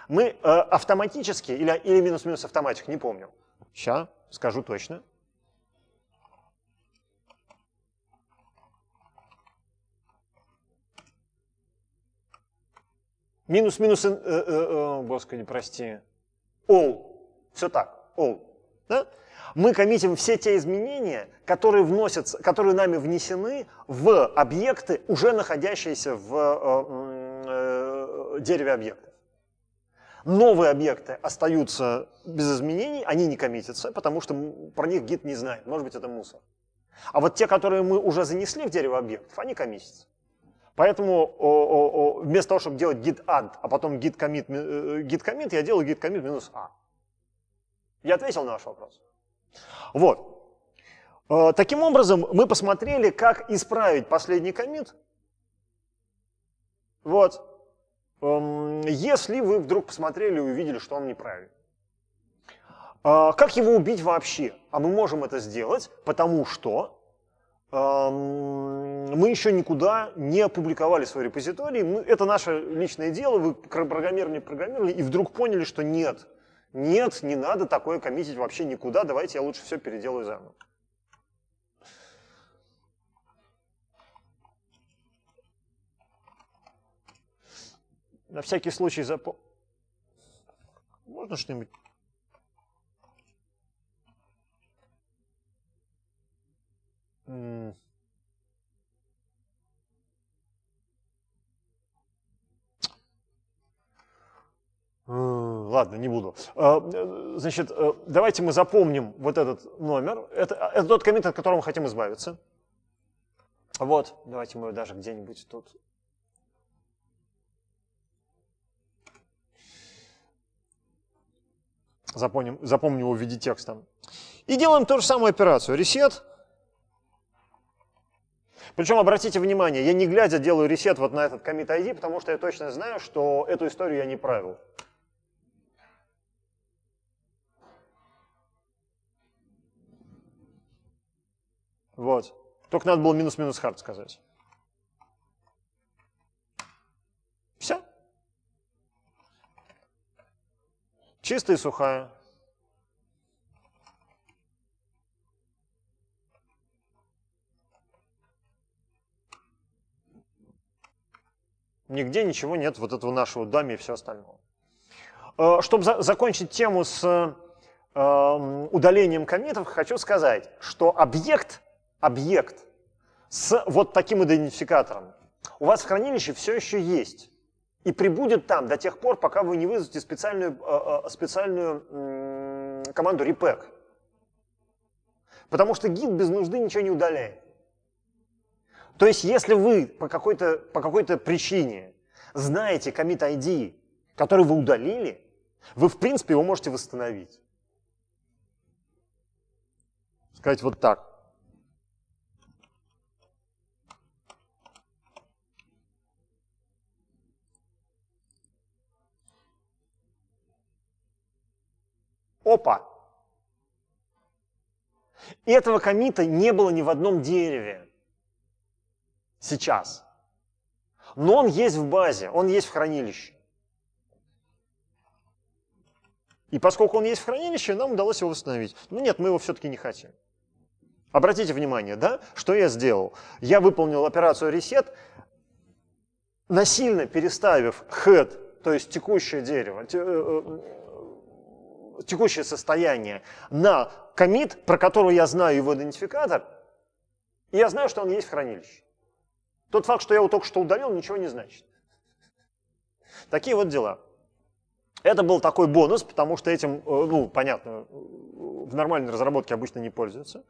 Мы э, автоматически, или, или минус-минус автоматик, не помню. Сейчас скажу точно. Минус-минус, э, э, э, господи, прости, all. Все так, all. Да? Мы коммитим все те изменения, которые, вносятся, которые нами внесены в объекты, уже находящиеся в э, э, дереве объектов. Новые объекты остаются без изменений, они не коммитятся, потому что про них гид не знает, может быть это мусор. А вот те, которые мы уже занесли в дерево объектов, они коммитятся. Поэтому о, о, о, вместо того, чтобы делать git add, а потом git commit, git commit я делаю git commit минус a. А. Я ответил на ваш вопрос? Вот. Э, таким образом, мы посмотрели, как исправить последний комит. Вот. Эм, если вы вдруг посмотрели и увидели, что он неправильный. Э, как его убить вообще? А мы можем это сделать, потому что эм, мы еще никуда не опубликовали свой репозиторий. Это наше личное дело, вы программер программировали, и вдруг поняли, что нет – нет, не надо такое коммитить вообще никуда, давайте я лучше все переделаю заново. На всякий случай запом... Можно что-нибудь... Mm. Ладно, не буду. А, значит, э, давайте мы запомним вот этот номер. Это, а, это тот комит, от которого мы хотим избавиться. Вот, давайте мы его даже где-нибудь тут... Запомним, запомним его в виде текста. И делаем ту же самую операцию. Reset. Причем, обратите внимание, я не глядя делаю ресет вот на этот commit ID, потому что я точно знаю, что эту историю я не правил. Вот. Только надо было минус-минус хард сказать. Все. Чистая и сухая. Нигде ничего нет вот этого нашего дами и все остальное. Э, Чтобы за закончить тему с эм, удалением комитов, хочу сказать, что объект объект с вот таким идентификатором у вас в хранилище все еще есть и прибудет там до тех пор, пока вы не вызовете специальную, э, э, специальную команду repec. Потому что гид без нужды ничего не удаляет. То есть, если вы по какой-то по какой причине знаете commit ID, который вы удалили, вы, в принципе, его можете восстановить. Сказать вот так. Опа! И этого комита не было ни в одном дереве сейчас. Но он есть в базе, он есть в хранилище. И поскольку он есть в хранилище, нам удалось его восстановить. Но ну нет, мы его все-таки не хотим. Обратите внимание, да, что я сделал. Я выполнил операцию reset, насильно переставив head, то есть текущее дерево, э, э, текущее состояние на комит, про которого я знаю его идентификатор, и я знаю, что он есть в хранилище. Тот факт, что я его только что удалил, ничего не значит. Такие вот дела. Это был такой бонус, потому что этим, э, ну, понятно, в нормальной разработке обычно не пользуются.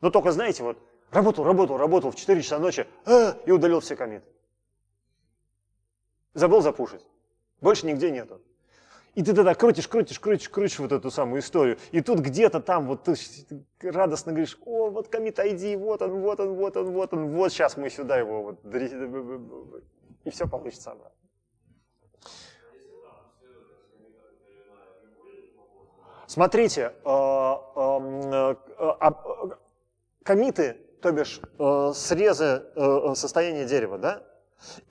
Но только, знаете, вот работал, работал, работал в 4 часа ночи а, и удалил все комиты. Забыл запушить. Больше нигде нету. И ты тогда крутишь, крутишь, крутишь, крутишь вот эту самую историю. И тут где-то там вот ты радостно говоришь, о, вот комит ID, вот он, вот он, вот он, вот он, вот сейчас мы сюда его вот... Э, э, э, и все получится обратно. Смотрите, эм, а, комиты, то бишь срезы состояния дерева, да,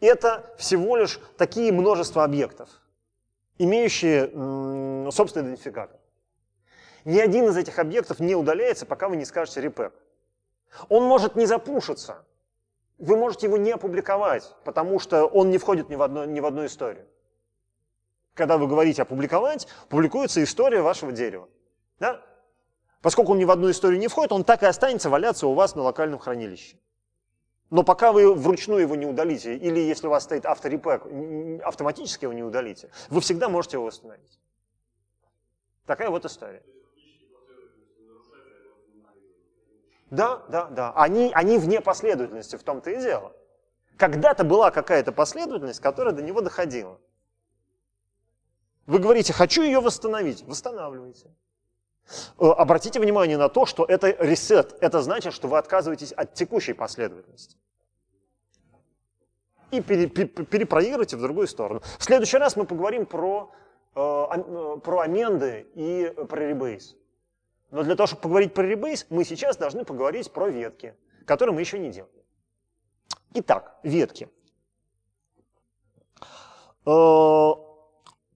это всего лишь такие множество объектов – имеющие собственный идентификатор. Ни один из этих объектов не удаляется, пока вы не скажете repair. Он может не запушиться. Вы можете его не опубликовать, потому что он не входит ни в, одну, ни в одну историю. Когда вы говорите «опубликовать», публикуется история вашего дерева. Да? Поскольку он ни в одну историю не входит, он так и останется валяться у вас на локальном хранилище. Но пока вы вручную его не удалите, или если у вас стоит авторепек, автоматически его не удалите, вы всегда можете его восстановить. Такая вот история. Да, да, да. Они, они вне последовательности, в том-то и дело. Когда-то была какая-то последовательность, которая до него доходила. Вы говорите, хочу ее восстановить. Восстанавливайте. Э, обратите внимание на то, что это ресет. Это значит, что вы отказываетесь от текущей последовательности. И пере, пере, перепроигрываете в другую сторону. В следующий раз мы поговорим про, э, э про аменды и про ребейс. Но для того, чтобы поговорить про ребейс, мы сейчас должны поговорить про ветки, которые мы еще не делали. Итак, ветки. Э,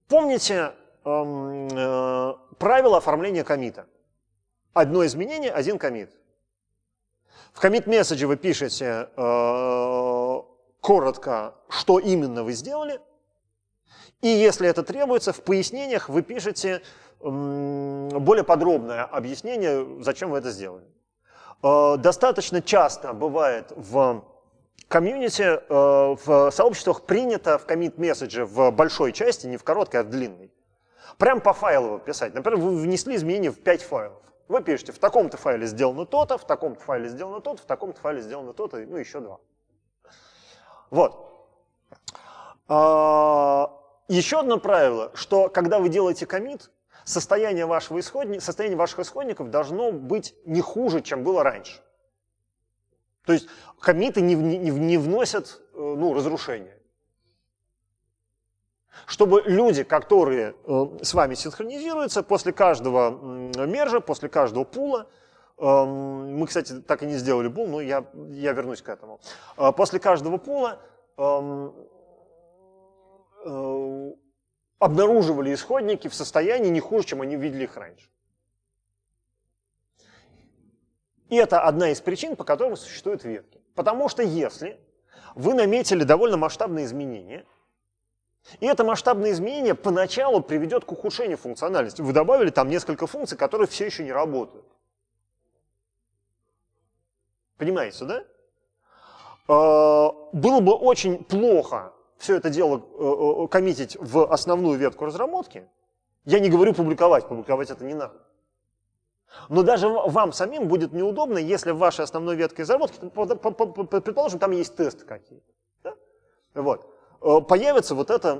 помните, Э, правила оформления комита. Одно изменение, один комит. В комит месседже вы пишете э, коротко, что именно вы сделали, и если это требуется, в пояснениях вы пишете э, более подробное объяснение, зачем вы это сделали. Э, достаточно часто бывает в комьюнити, э, в сообществах принято в комит месседже в большой части, не в короткой, а в длинной, Прям по файлу писать. Например, вы внесли изменения в 5 файлов. Вы пишете, в таком-то файле сделано то-то, в таком-то файле сделано то-то, в таком-то файле сделано то-то, ну еще два. Вот. А, еще одно правило, что когда вы делаете комит, состояние, вашего исходни... состояние ваших исходников должно быть не хуже, чем было раньше. То есть комиты не, не, не вносят э, ну, разрушения чтобы люди, которые э, с вами синхронизируются после каждого мержа, после каждого пула, эм, мы, кстати, так и не сделали пул, но я, я вернусь к этому. Э, после каждого пула эм, э, обнаруживали исходники в состоянии не хуже, чем они видели их раньше. И это одна из причин, по которой существуют ветки. Потому что если вы наметили довольно масштабные изменения – и это масштабное изменение поначалу приведет к ухудшению функциональности. Вы добавили там несколько функций, которые все еще не работают. Понимаете, да? А, было бы очень плохо все это дело э, э, э, коммитить в основную ветку разработки. Я не говорю публиковать, публиковать это не надо. Но даже вам самим будет неудобно, если в вашей основной ветке разработки, предположим, там есть тесты какие-то. Да? Вот. Э, появится вот это,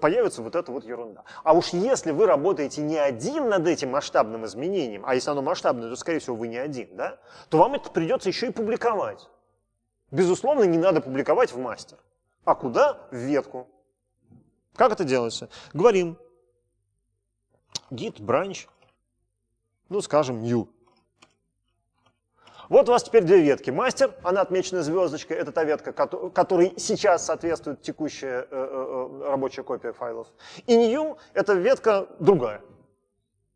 появится вот эта вот ерунда. А уж если вы работаете не один над этим масштабным изменением, а если оно масштабное, то, скорее всего, вы не один, да, то вам это придется еще и публиковать. Безусловно, не надо публиковать в мастер. А куда? В ветку. Как это делается? Говорим git branch, ну, скажем, new. Вот у вас теперь две ветки. Мастер, она отмечена звездочкой, это та ветка, которой сейчас соответствует текущая э, э, э, рабочая копия файлов. И new — это ветка другая.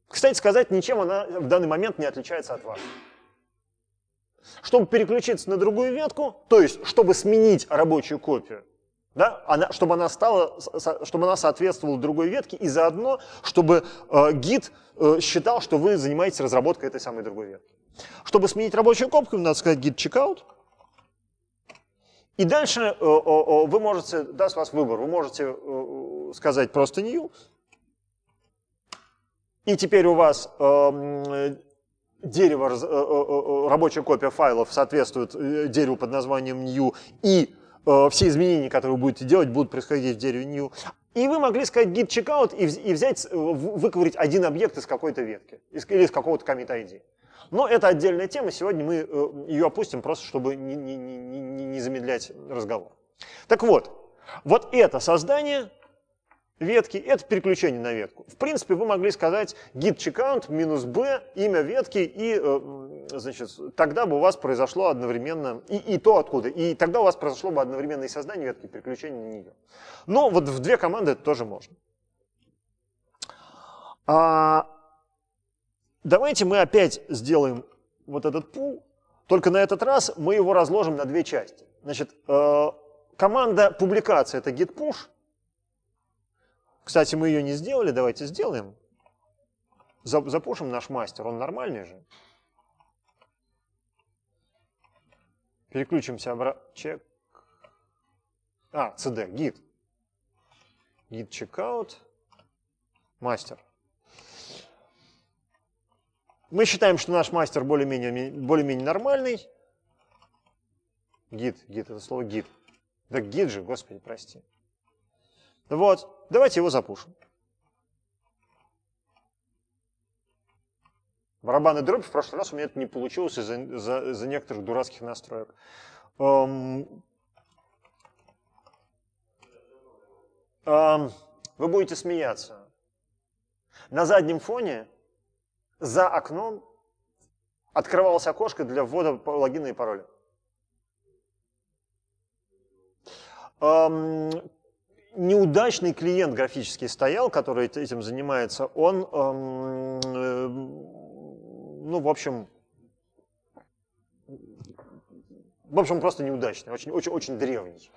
Кстати сказать, ничем она в данный момент не отличается от вас. Чтобы переключиться на другую ветку, то есть чтобы сменить рабочую копию, да, она, чтобы, она стала, чтобы она соответствовала другой ветке, и заодно, чтобы э, гид э, считал, что вы занимаетесь разработкой этой самой другой ветки. Чтобы сменить рабочую кнопку, надо сказать git checkout. И дальше э, вы можете, даст вас выбор, вы можете э, сказать просто new. И теперь у вас эм, дерево, э, рабочая копия файлов соответствует дереву под названием new, и все изменения, которые вы будете делать, будут происходить в дереве new. И вы могли сказать git checkout и, взять, выковырить один объект из какой-то ветки, или из какого-то commit ID. Но это отдельная тема, сегодня мы э, ее опустим просто, чтобы не, не, не, не замедлять разговор. Так вот, вот это создание ветки – это переключение на ветку. В принципе, вы могли сказать git checkout минус b, имя ветки, и э, значит, тогда бы у вас произошло одновременно, и, и то откуда, и тогда у вас произошло бы одновременно и создание ветки, и переключение на нее. Но вот в две команды это тоже можно. А, Давайте мы опять сделаем вот этот пул, только на этот раз мы его разложим на две части. Значит, э, команда публикации – это git push. Кстати, мы ее не сделали, давайте сделаем. Запушим наш мастер, он нормальный же. Переключимся обратно. Чек. А, cd, git. Git checkout. Мастер. Мы считаем, что наш мастер более-менее более -менее нормальный. Гид, гид, это слово гид. Да гид же, господи, прости. Вот, давайте его запушим. барабаны дробь в прошлый раз у меня это не получилось из-за -за, -за некоторых дурацких настроек. Эм... Эм... Вы будете смеяться. На заднем фоне за окном открывалось окошко для ввода логина и пароля. Эм, неудачный клиент графический стоял, который этим занимается, он, эм, э, ну, в общем, в общем, просто неудачный, очень, очень, очень древний.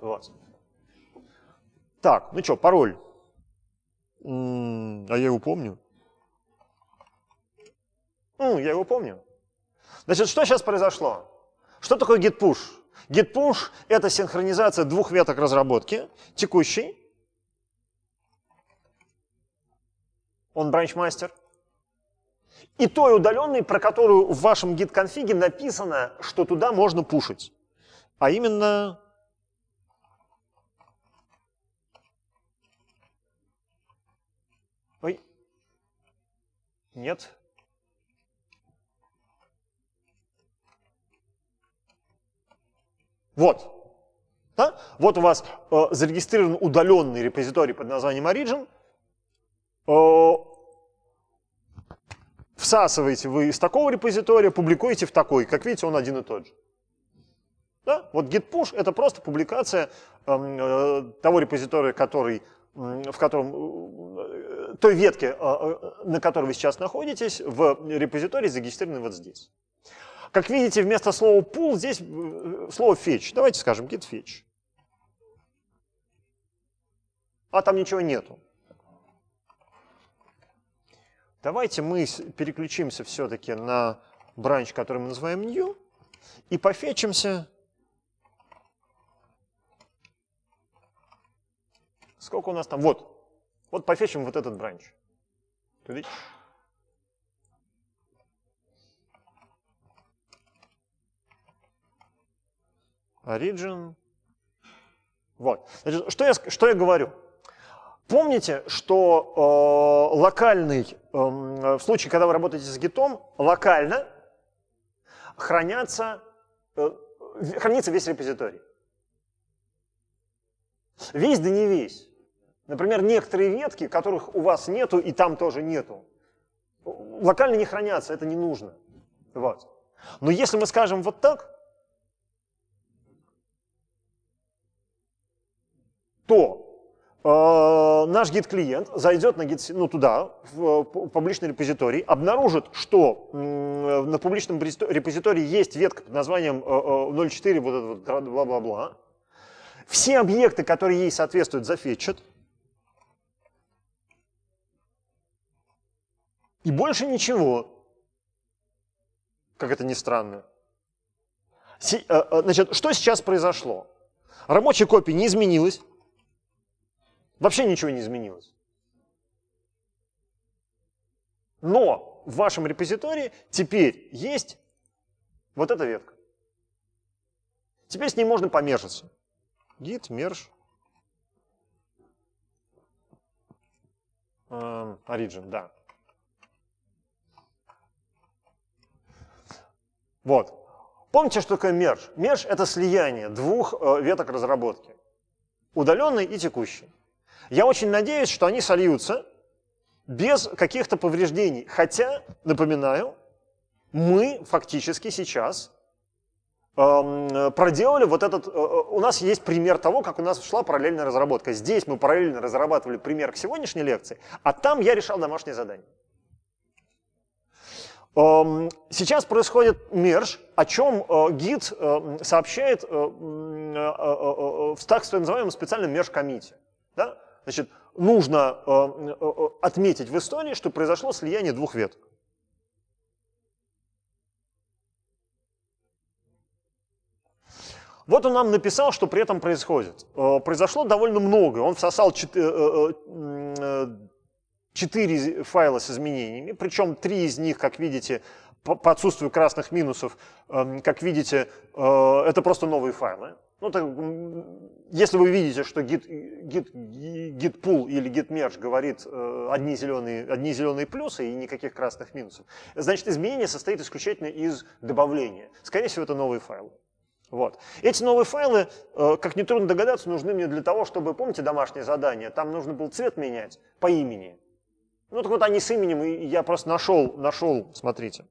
Вот. Так, ну что, пароль. М -м, а я его помню. Ну, я его помню. Значит, что сейчас произошло? Что такое git push? Git push – это синхронизация двух веток разработки, Текущий, он бранчмастер, и той удаленной, про которую в вашем git конфиге написано, что туда можно пушить. А именно Ой. Нет. Вот. Да? Вот у вас э, зарегистрирован удаленный репозиторий под названием Origin. Э, всасываете вы из такого репозитория, публикуете в такой. Как видите, он один и тот же. Да? Вот git push это просто публикация эм, э, того репозитория, который, в котором, э, той ветки, э, э, на которой вы сейчас находитесь, в репозитории, зарегистрированной вот здесь. Как видите, вместо слова pool здесь э, э, слово fetch. Давайте скажем git fetch. А там ничего нету. Давайте мы переключимся все-таки на бранч, который мы называем new, и пофетчимся. Сколько у нас там? Вот. Вот пофетчим вот этот бранч. Ты видишь? Origin. Вот. Значит, что, я, что я говорю? Помните, что э, локальный, э, в случае, когда вы работаете с гитом, локально хранятся, э, хранится весь репозиторий. Весь да не весь. Например, некоторые ветки, которых у вас нету и там тоже нету, локально не хранятся, это не нужно. Вот. Но если мы скажем вот так, то э, наш гид-клиент зайдет на гид, ну, туда, в, в э, публичный репозиторий, обнаружит, что э, на публичном репозитории есть ветка под названием э, 04, э, вот это вот бла-бла-бла. Все объекты, которые ей соответствуют, зафетчат. И больше ничего. Как это ни странно. Э, значит, что сейчас произошло? Рабочая копия не изменилась. Вообще ничего не изменилось. Но в вашем репозитории теперь есть вот эта ветка. Теперь с ней можно помержиться. Git merge uh, origin, да. Вот. Помните, что такое мерж? Мерж — это слияние двух э, веток разработки. Удаленной и текущей. Я очень надеюсь, что они сольются без каких-то повреждений. Хотя, напоминаю, мы фактически сейчас эм, проделали вот этот... Э, э, у нас есть пример того, как у нас шла параллельная разработка. Здесь мы параллельно разрабатывали пример к сегодняшней лекции, а там я решал домашнее задание. Эм, сейчас происходит мерж, о чем э, гид сообщает в так называемом специальном мерж-комите. Да? Значит, нужно э, э, э, отметить в истории, что произошло слияние двух веток. Вот он нам написал, что при этом происходит. Э, произошло довольно много. Он всосал 4, 4 э, э, файла с изменениями, причем три из них, как видите, по отсутствию красных минусов, как видите, это просто новые файлы. Ну, так, если вы видите, что git, git, pull или git merge говорит э, одни зеленые, одни зеленые плюсы и никаких красных минусов, значит изменение состоит исключительно из добавления. Скорее всего, это новые файлы. Вот. Эти новые файлы, э, как нетрудно догадаться, нужны мне для того, чтобы, помните домашнее задание, там нужно был цвет менять по имени. Ну так вот они с именем, и я просто нашел, нашел, смотрите.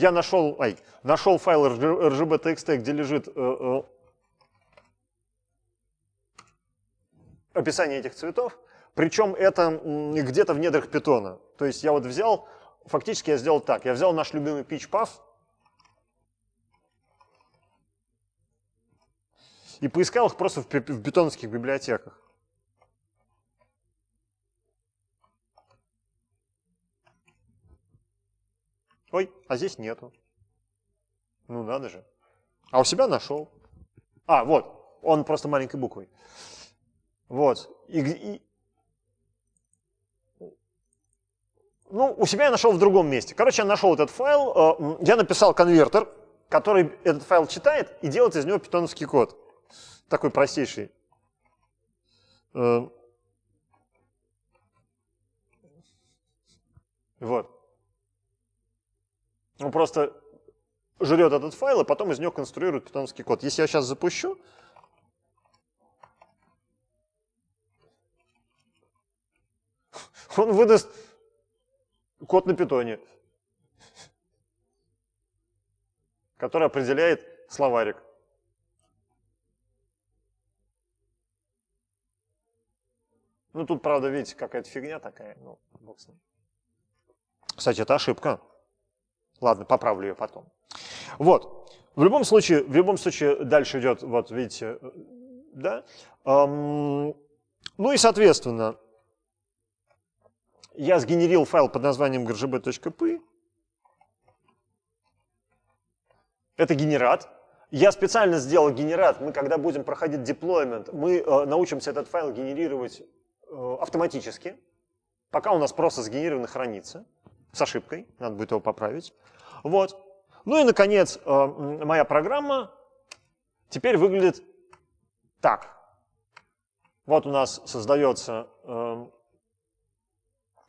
Я нашел, ай, нашел файл rgb.txt, где лежит э, э, описание этих цветов, причем это где-то в недрах питона. То есть я вот взял, фактически я сделал так, я взял наш любимый pitch path, и поискал их просто в питонских библиотеках. Ой, а здесь нету. Ну, надо же. А у себя нашел. А, вот, он просто маленькой буквой. Вот. И, и... Ну, у себя я нашел в другом месте. Короче, я нашел этот файл, э, я написал конвертер, который этот файл читает и делает из него питоновский код. Такой простейший. Э, вот. Он ну, просто жрет этот файл, и потом из него конструирует питонский код. Если я сейчас запущу, он выдаст код на питоне, который определяет словарик. Ну, тут, правда, видите, какая-то фигня такая. Ну, бог с ним. Кстати, это ошибка. Ладно, поправлю ее потом. Вот. В любом случае, в любом случае дальше идет, вот видите, да? Эм, ну и, соответственно, я сгенерил файл под названием grgb.py. Это генерат. Я специально сделал генерат. Мы, когда будем проходить деплоймент, мы э, научимся этот файл генерировать э, автоматически, пока у нас просто сгенерировано хранится с ошибкой, надо будет его поправить. Вот. Ну и, наконец, э, моя программа теперь выглядит так. Вот у нас создается э,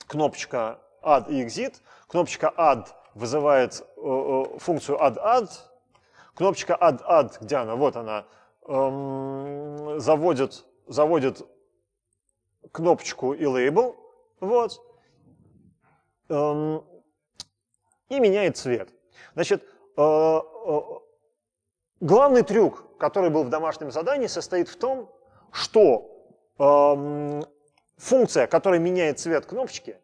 кнопочка add и exit. Кнопочка add вызывает э, функцию add-add. Кнопочка add-add, где она? Вот она. Эм, заводит, заводит кнопочку и label Вот. Эм, и меняет цвет. Значит, э, э, главный трюк, который был в домашнем задании, состоит в том, что эм, функция, которая меняет цвет кнопочки,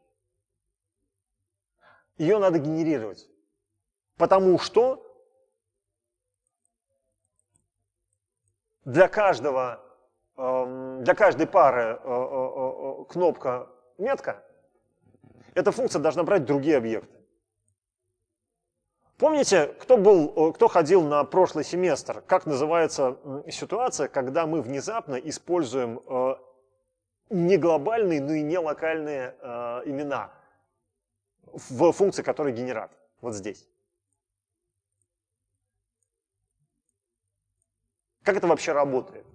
ее надо генерировать. Потому что для каждого, эм, для каждой пары э, кнопка метка эта функция должна брать другие объекты. Помните, кто, был, э, кто ходил на прошлый семестр, как называется ситуация, когда мы внезапно используем э, не глобальные, но и не локальные э, имена в функции, которая генерат, вот здесь. Как это вообще работает?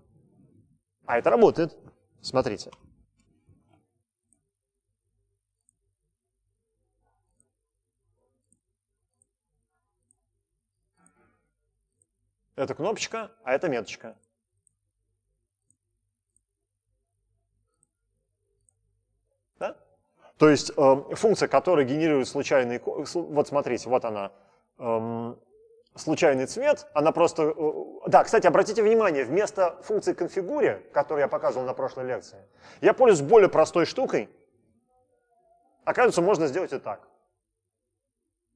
А это работает. Смотрите. Это кнопочка, а это меточка. Да? То есть э, функция, которая генерирует случайный... Вот смотрите, вот она. Э, случайный цвет, она просто... Э, да, кстати, обратите внимание, вместо функции конфигуре, которую я показывал на прошлой лекции, я пользуюсь более простой штукой. Оказывается, можно сделать и так.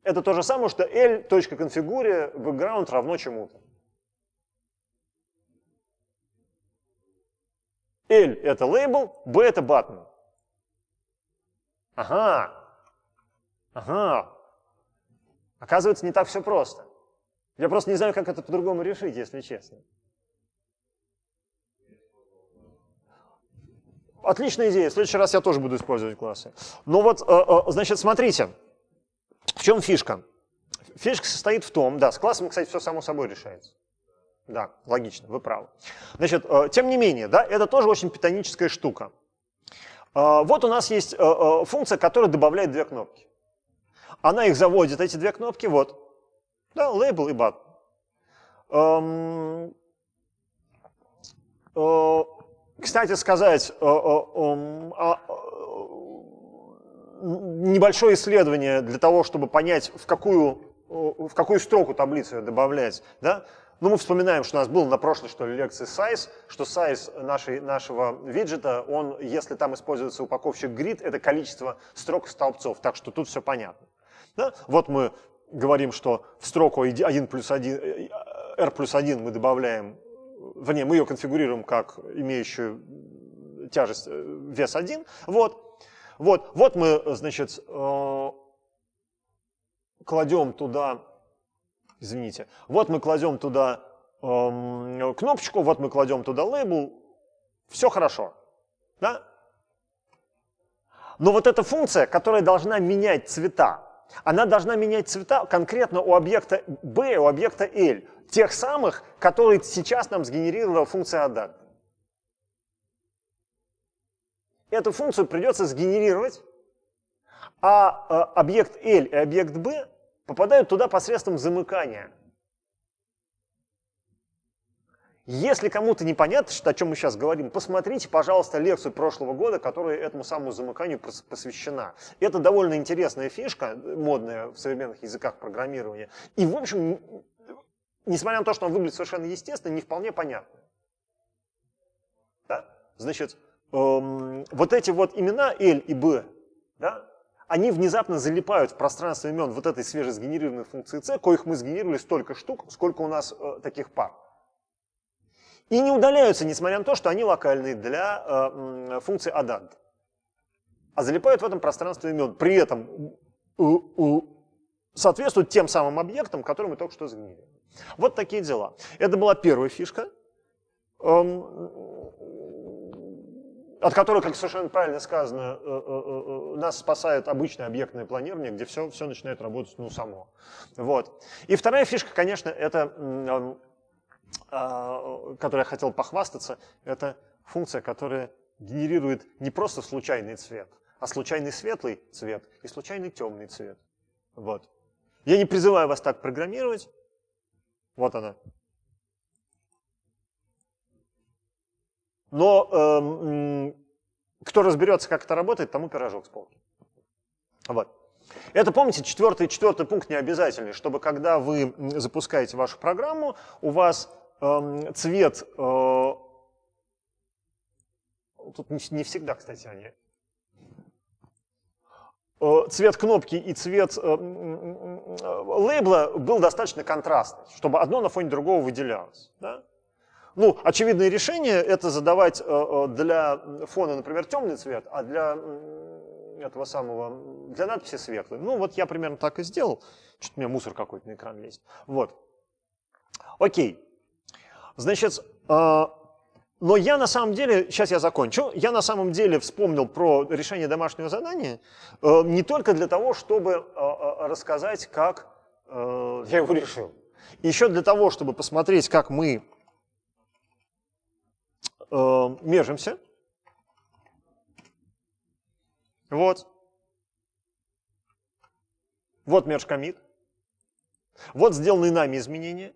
Это то же самое, что l.configure background равно чему-то. L – это лейбл, B – это button. Ага, ага. Оказывается, не так все просто. Я просто не знаю, как это по-другому решить, если честно. Отличная идея. В следующий раз я тоже буду использовать классы. Но вот, э, э, значит, смотрите, в чем фишка? Фишка состоит в том, да, с классом, кстати, все само собой решается. Да, логично, вы правы. Значит, э, тем не менее, да, это тоже очень питоническая штука. Э, вот у нас есть э, функция, которая добавляет две кнопки. Она их заводит, эти две кнопки, вот. Да, label и button. Эм, кстати сказать, эм, а, небольшое исследование для того, чтобы понять, в какую, в какую строку таблицу добавлять, да, ну, мы вспоминаем, что у нас был на прошлой, что ли, лекции size, что size нашей, нашего виджета, он, если там используется упаковщик grid, это количество строк столбцов, так что тут все понятно. Да? Вот мы говорим, что в строку 1 плюс 1, э, э, R плюс 1 мы добавляем, вернее, мы ее конфигурируем как имеющую тяжесть, э, вес 1. Вот, вот, вот мы, значит, кладем туда извините. Вот мы кладем туда эм, кнопочку, вот мы кладем туда лейбл, все хорошо, да? Но вот эта функция, которая должна менять цвета, она должна менять цвета конкретно у объекта B у объекта L, тех самых, которые сейчас нам сгенерировала функция add. Эту функцию придется сгенерировать, а э, объект L и объект B попадают туда посредством замыкания. Если кому-то непонятно, что, о чем мы сейчас говорим, посмотрите, пожалуйста, лекцию прошлого года, которая этому самому замыканию посвящена. Это довольно интересная фишка, э, модная в современных языках программирования. И, в общем, несмотря на то, что он выглядит совершенно естественно, не вполне понятно. Да? Значит, эм, вот эти вот имена L и B, да, они внезапно залипают в пространство имен вот этой свежесгенерированной функции c, коих мы сгенерировали столько штук, сколько у нас э, таких пар. И не удаляются, несмотря на то, что они локальны для э, функции addend. А залипают в этом пространство имен. При этом соответствуют тем самым объектам, которые мы только что сгенерировали. Вот такие дела. Это была первая фишка. Эм, от которой, как совершенно правильно сказано, э, э, э, нас спасает обычное объектное планирование, где все, все начинает работать ну, само. Вот. И вторая фишка, конечно, это, а, которой я хотел похвастаться, это функция, которая генерирует не просто случайный цвет, а случайный светлый цвет и случайный темный цвет. Вот. Я не призываю вас так программировать. Вот она, Но э, кто разберется, как это работает, тому пирожок с полки. Вот. Это, помните, четвертый, четвертый пункт необязательный, чтобы когда вы запускаете вашу программу, у вас э, цвет... Э, тут не, не всегда, кстати, они... Э, цвет кнопки и цвет э, э, лейбла был достаточно контрастный, чтобы одно на фоне другого выделялось. Да? Ну, очевидное решение это задавать э, э, для фона, например, темный цвет, а для этого самого, для надписи светлый. Ну, вот я примерно так и сделал. Что-то у меня мусор какой-то на экран лезет. Вот. Окей. Значит, э, но я на самом деле, сейчас я закончу, я на самом деле вспомнил про решение домашнего задания не только для того, чтобы рассказать, как я его решил. Еще для того, чтобы посмотреть, как мы э, эм, мержимся. Вот. Вот мерж комит. Вот сделанные нами изменения.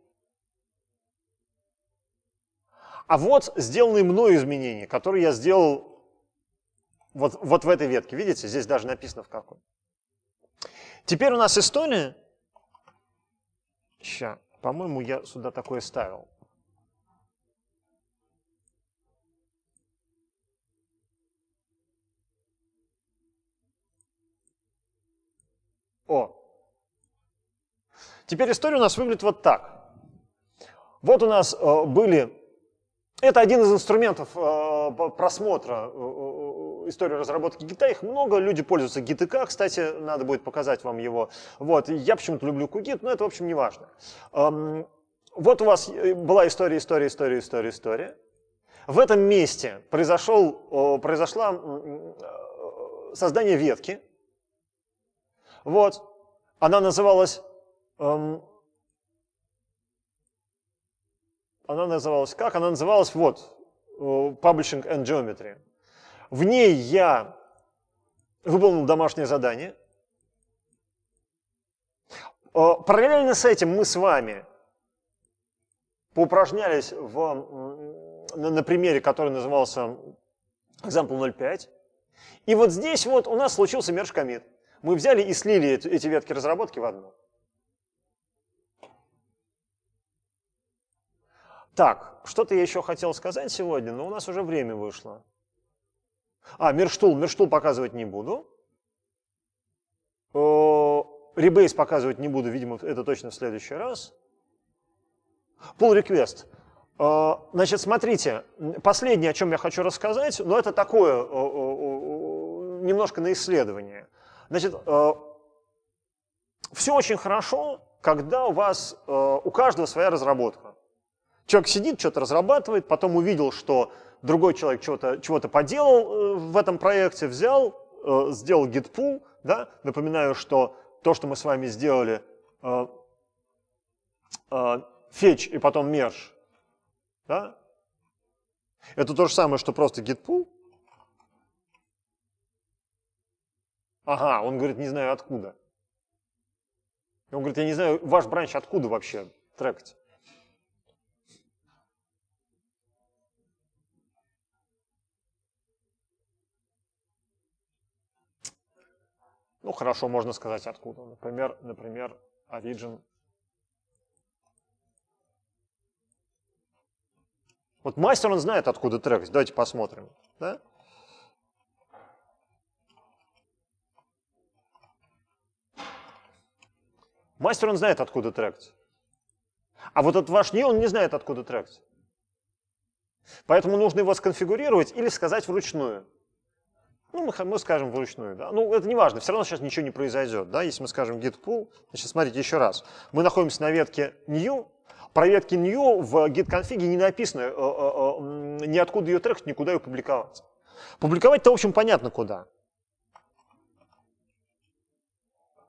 А вот сделанные мной изменения, которые я сделал вот, вот в этой ветке. Видите, здесь даже написано в какой. Теперь у нас история. Сейчас, по-моему, я сюда такое ставил. О. Теперь история у нас выглядит вот так. Вот у нас э, были... Это один из инструментов э, просмотра э, э, э, истории разработки гита. Их много, люди пользуются GitK, кстати, надо будет показать вам его. Вот. Я почему-то люблю Кугит, но это, в общем, не важно. Эм, вот у вас э, была история, история, история, история, история. В этом месте произошел, произошло создание ветки, вот. Она называлась... Эм, она называлась как? Она называлась вот, э, Publishing and Geometry. В ней я выполнил домашнее задание. Э, параллельно с этим мы с вами поупражнялись в, на, на примере, который назывался Example 05. И вот здесь вот у нас случился мерж комит. Мы взяли и слили эти ветки разработки в одну. Так, что-то я еще хотел сказать сегодня, но у нас уже время вышло. А, Мерштул. Мерштул показывать не буду. Ребейс показывать не буду, видимо, это точно в следующий раз. Pull request. Э, значит, смотрите, последнее, о чем я хочу рассказать, но это такое, немножко на исследование – Значит, э, все очень хорошо, когда у вас, э, у каждого своя разработка. Человек сидит, что-то разрабатывает, потом увидел, что другой человек чего-то чего, -то, поделал э, в этом проекте, взял, сделал гитпул, да, напоминаю, что то, что мы с вами сделали, фетч и потом мерж, да, это то же самое, что просто гитпул, Ага, он говорит, не знаю откуда. И он говорит, я не знаю, ваш бранч откуда вообще трекать? Ну, хорошо, можно сказать откуда. Например, например, Origin. Вот мастер, он знает, откуда трек. Давайте посмотрим. Да? Мастер, он знает, откуда трактить. А вот этот ваш не, он не знает, откуда трактить. Поэтому нужно его сконфигурировать или сказать вручную. Ну, мы, мы скажем вручную, да. Ну, это не важно, все равно сейчас ничего не произойдет, да. Если мы скажем git pull, значит, смотрите еще раз. Мы находимся на ветке new, про ветки new в git конфиге не написано э -э -э, ниоткуда ее трекать, никуда ее публиковать. Публиковать-то, в общем, понятно куда.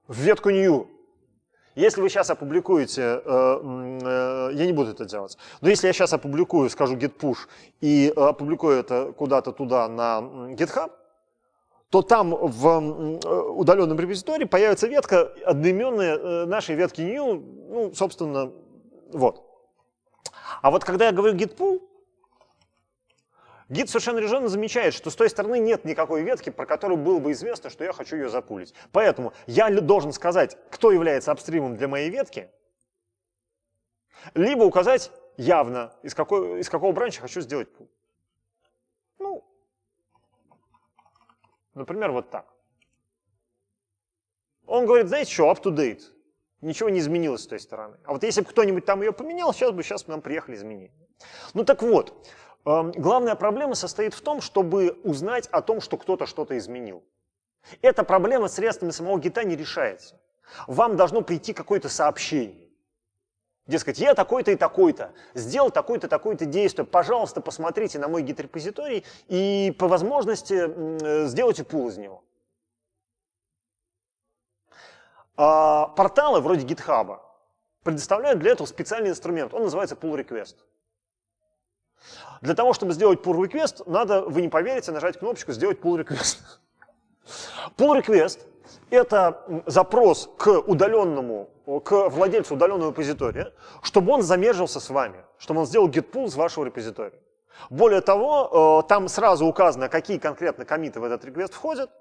В ветку new если вы сейчас опубликуете, э, э, я не буду это делать, но если я сейчас опубликую, скажу git push и э, опубликую это куда-то туда на GitHub, то там в удаленном репозитории появится ветка, одноименная нашей ветки new, ну, собственно, вот. А вот когда я говорю git pull, Гид совершенно резонно замечает, что с той стороны нет никакой ветки, про которую было бы известно, что я хочу ее запулить. Поэтому я должен сказать, кто является апстримом для моей ветки, либо указать явно, из, какой, из какого бранча хочу сделать пул. Ну, например, вот так. Он говорит, знаете что, up to date. Ничего не изменилось с той стороны. А вот если бы кто-нибудь там ее поменял, сейчас бы сейчас бы нам приехали изменить. Ну так вот, Эм, главная проблема состоит в том, чтобы узнать о том, что кто-то что-то изменил. Эта проблема средствами самого гита не решается. Вам должно прийти какое-то сообщение. Дескать, я такой-то и такой-то, сделал такое-то, такое-то действие. Пожалуйста, посмотрите на мой гид-репозиторий и по возможности э, сделайте пул из него. А порталы вроде GitHub предоставляют для этого специальный инструмент. Он называется pull request. Для того, чтобы сделать pull request, надо, вы не поверите, нажать кнопочку «Сделать pull request». Pull request — это запрос к удаленному, к владельцу удаленного репозитория, чтобы он замержился с вами, чтобы он сделал git pull с вашего репозитория. Более того, э, там сразу указано, какие конкретно комиты в этот request входят,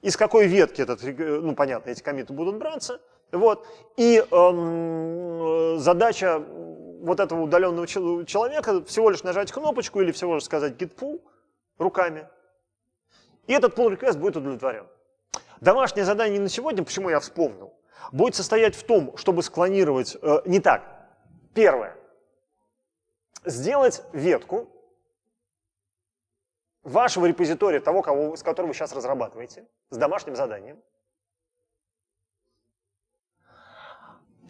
из какой ветки этот, э, ну, понятно, эти комиты будут браться. Вот. И эм, э, задача вот этого удаленного человека всего лишь нажать кнопочку или всего лишь сказать git pull руками. И этот pull request будет удовлетворен. Домашнее задание на сегодня, почему я вспомнил, будет состоять в том, чтобы склонировать... Э, не так. Первое. Сделать ветку вашего репозитория, того, кого, с которого вы сейчас разрабатываете, с домашним заданием.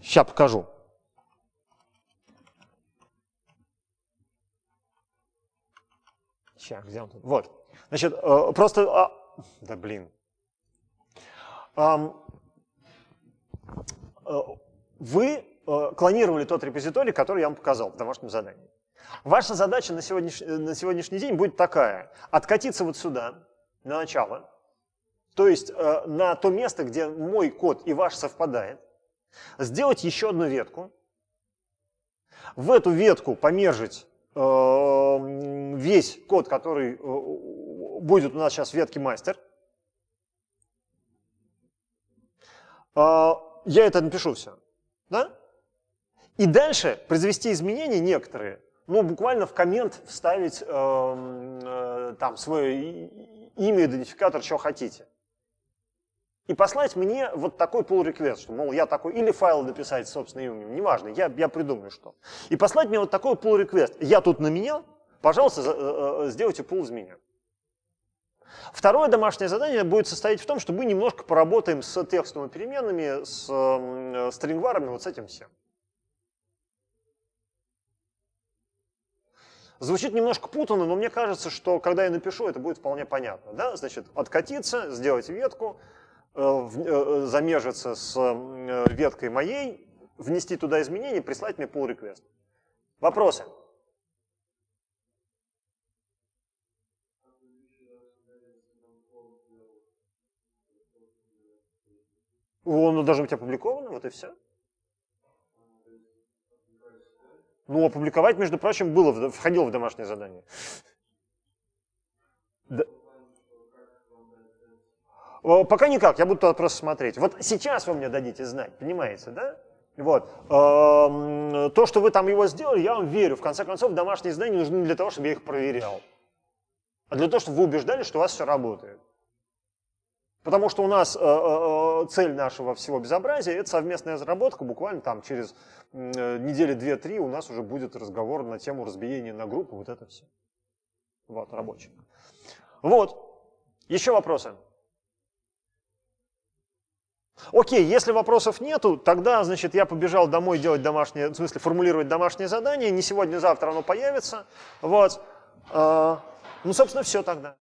Сейчас покажу. Сейчас, где он тут? Вот. Значит, э, просто... А, да блин. Э, вы э, клонировали тот репозиторий, который я вам показал в домашнем задании. Ваша задача на сегодняшний, на сегодняшний день будет такая. Откатиться вот сюда, на начало, то есть на то место, где мой код и ваш совпадает, сделать еще одну ветку, в эту ветку помержить Эм, весь код, который э, будет у нас сейчас в ветке мастер. А, я это напишу все. Да? И дальше произвести изменения некоторые, ну, буквально в коммент вставить э, э, там свое имя, идентификатор, что хотите и послать мне вот такой pull request, что, мол, я такой, или файл дописать собственным именем, неважно, я, я придумаю что. И послать мне вот такой pull request, я тут на меня, пожалуйста, э, э, сделайте pull из меня. Второе домашнее задание будет состоять в том, что мы немножко поработаем с текстовыми переменами, с эм, э, стрингварами, вот с этим всем. Звучит немножко путанно, но мне кажется, что когда я напишу, это будет вполне понятно. Да? Значит, откатиться, сделать ветку, Э, э, э, замежиться с веткой моей, внести туда изменения, прислать мне pull request. Вопросы? Он должен быть опубликован, вот и все. Ну, опубликовать, между прочим, было, входило в домашнее задание. Да. Пока никак, я буду туда просто смотреть. Вот сейчас вы мне дадите знать, понимаете, да? Вот. Эм, то, что вы там его сделали, я вам верю. В конце концов, домашние знания нужны для того, чтобы я их проверял. А для того, чтобы вы убеждали, что у вас все работает. Потому что у нас э, э, э, цель нашего всего безобразия – это совместная разработка. Буквально там через недели две-три у нас уже будет разговор на тему разбиения на группу, Вот это все. Вот, рабочий. Вот. Еще вопросы? Окей, если вопросов нету, тогда, значит, я побежал домой делать домашнее, в смысле, формулировать домашнее задание, не сегодня, завтра оно появится, вот. А, ну, собственно, все тогда.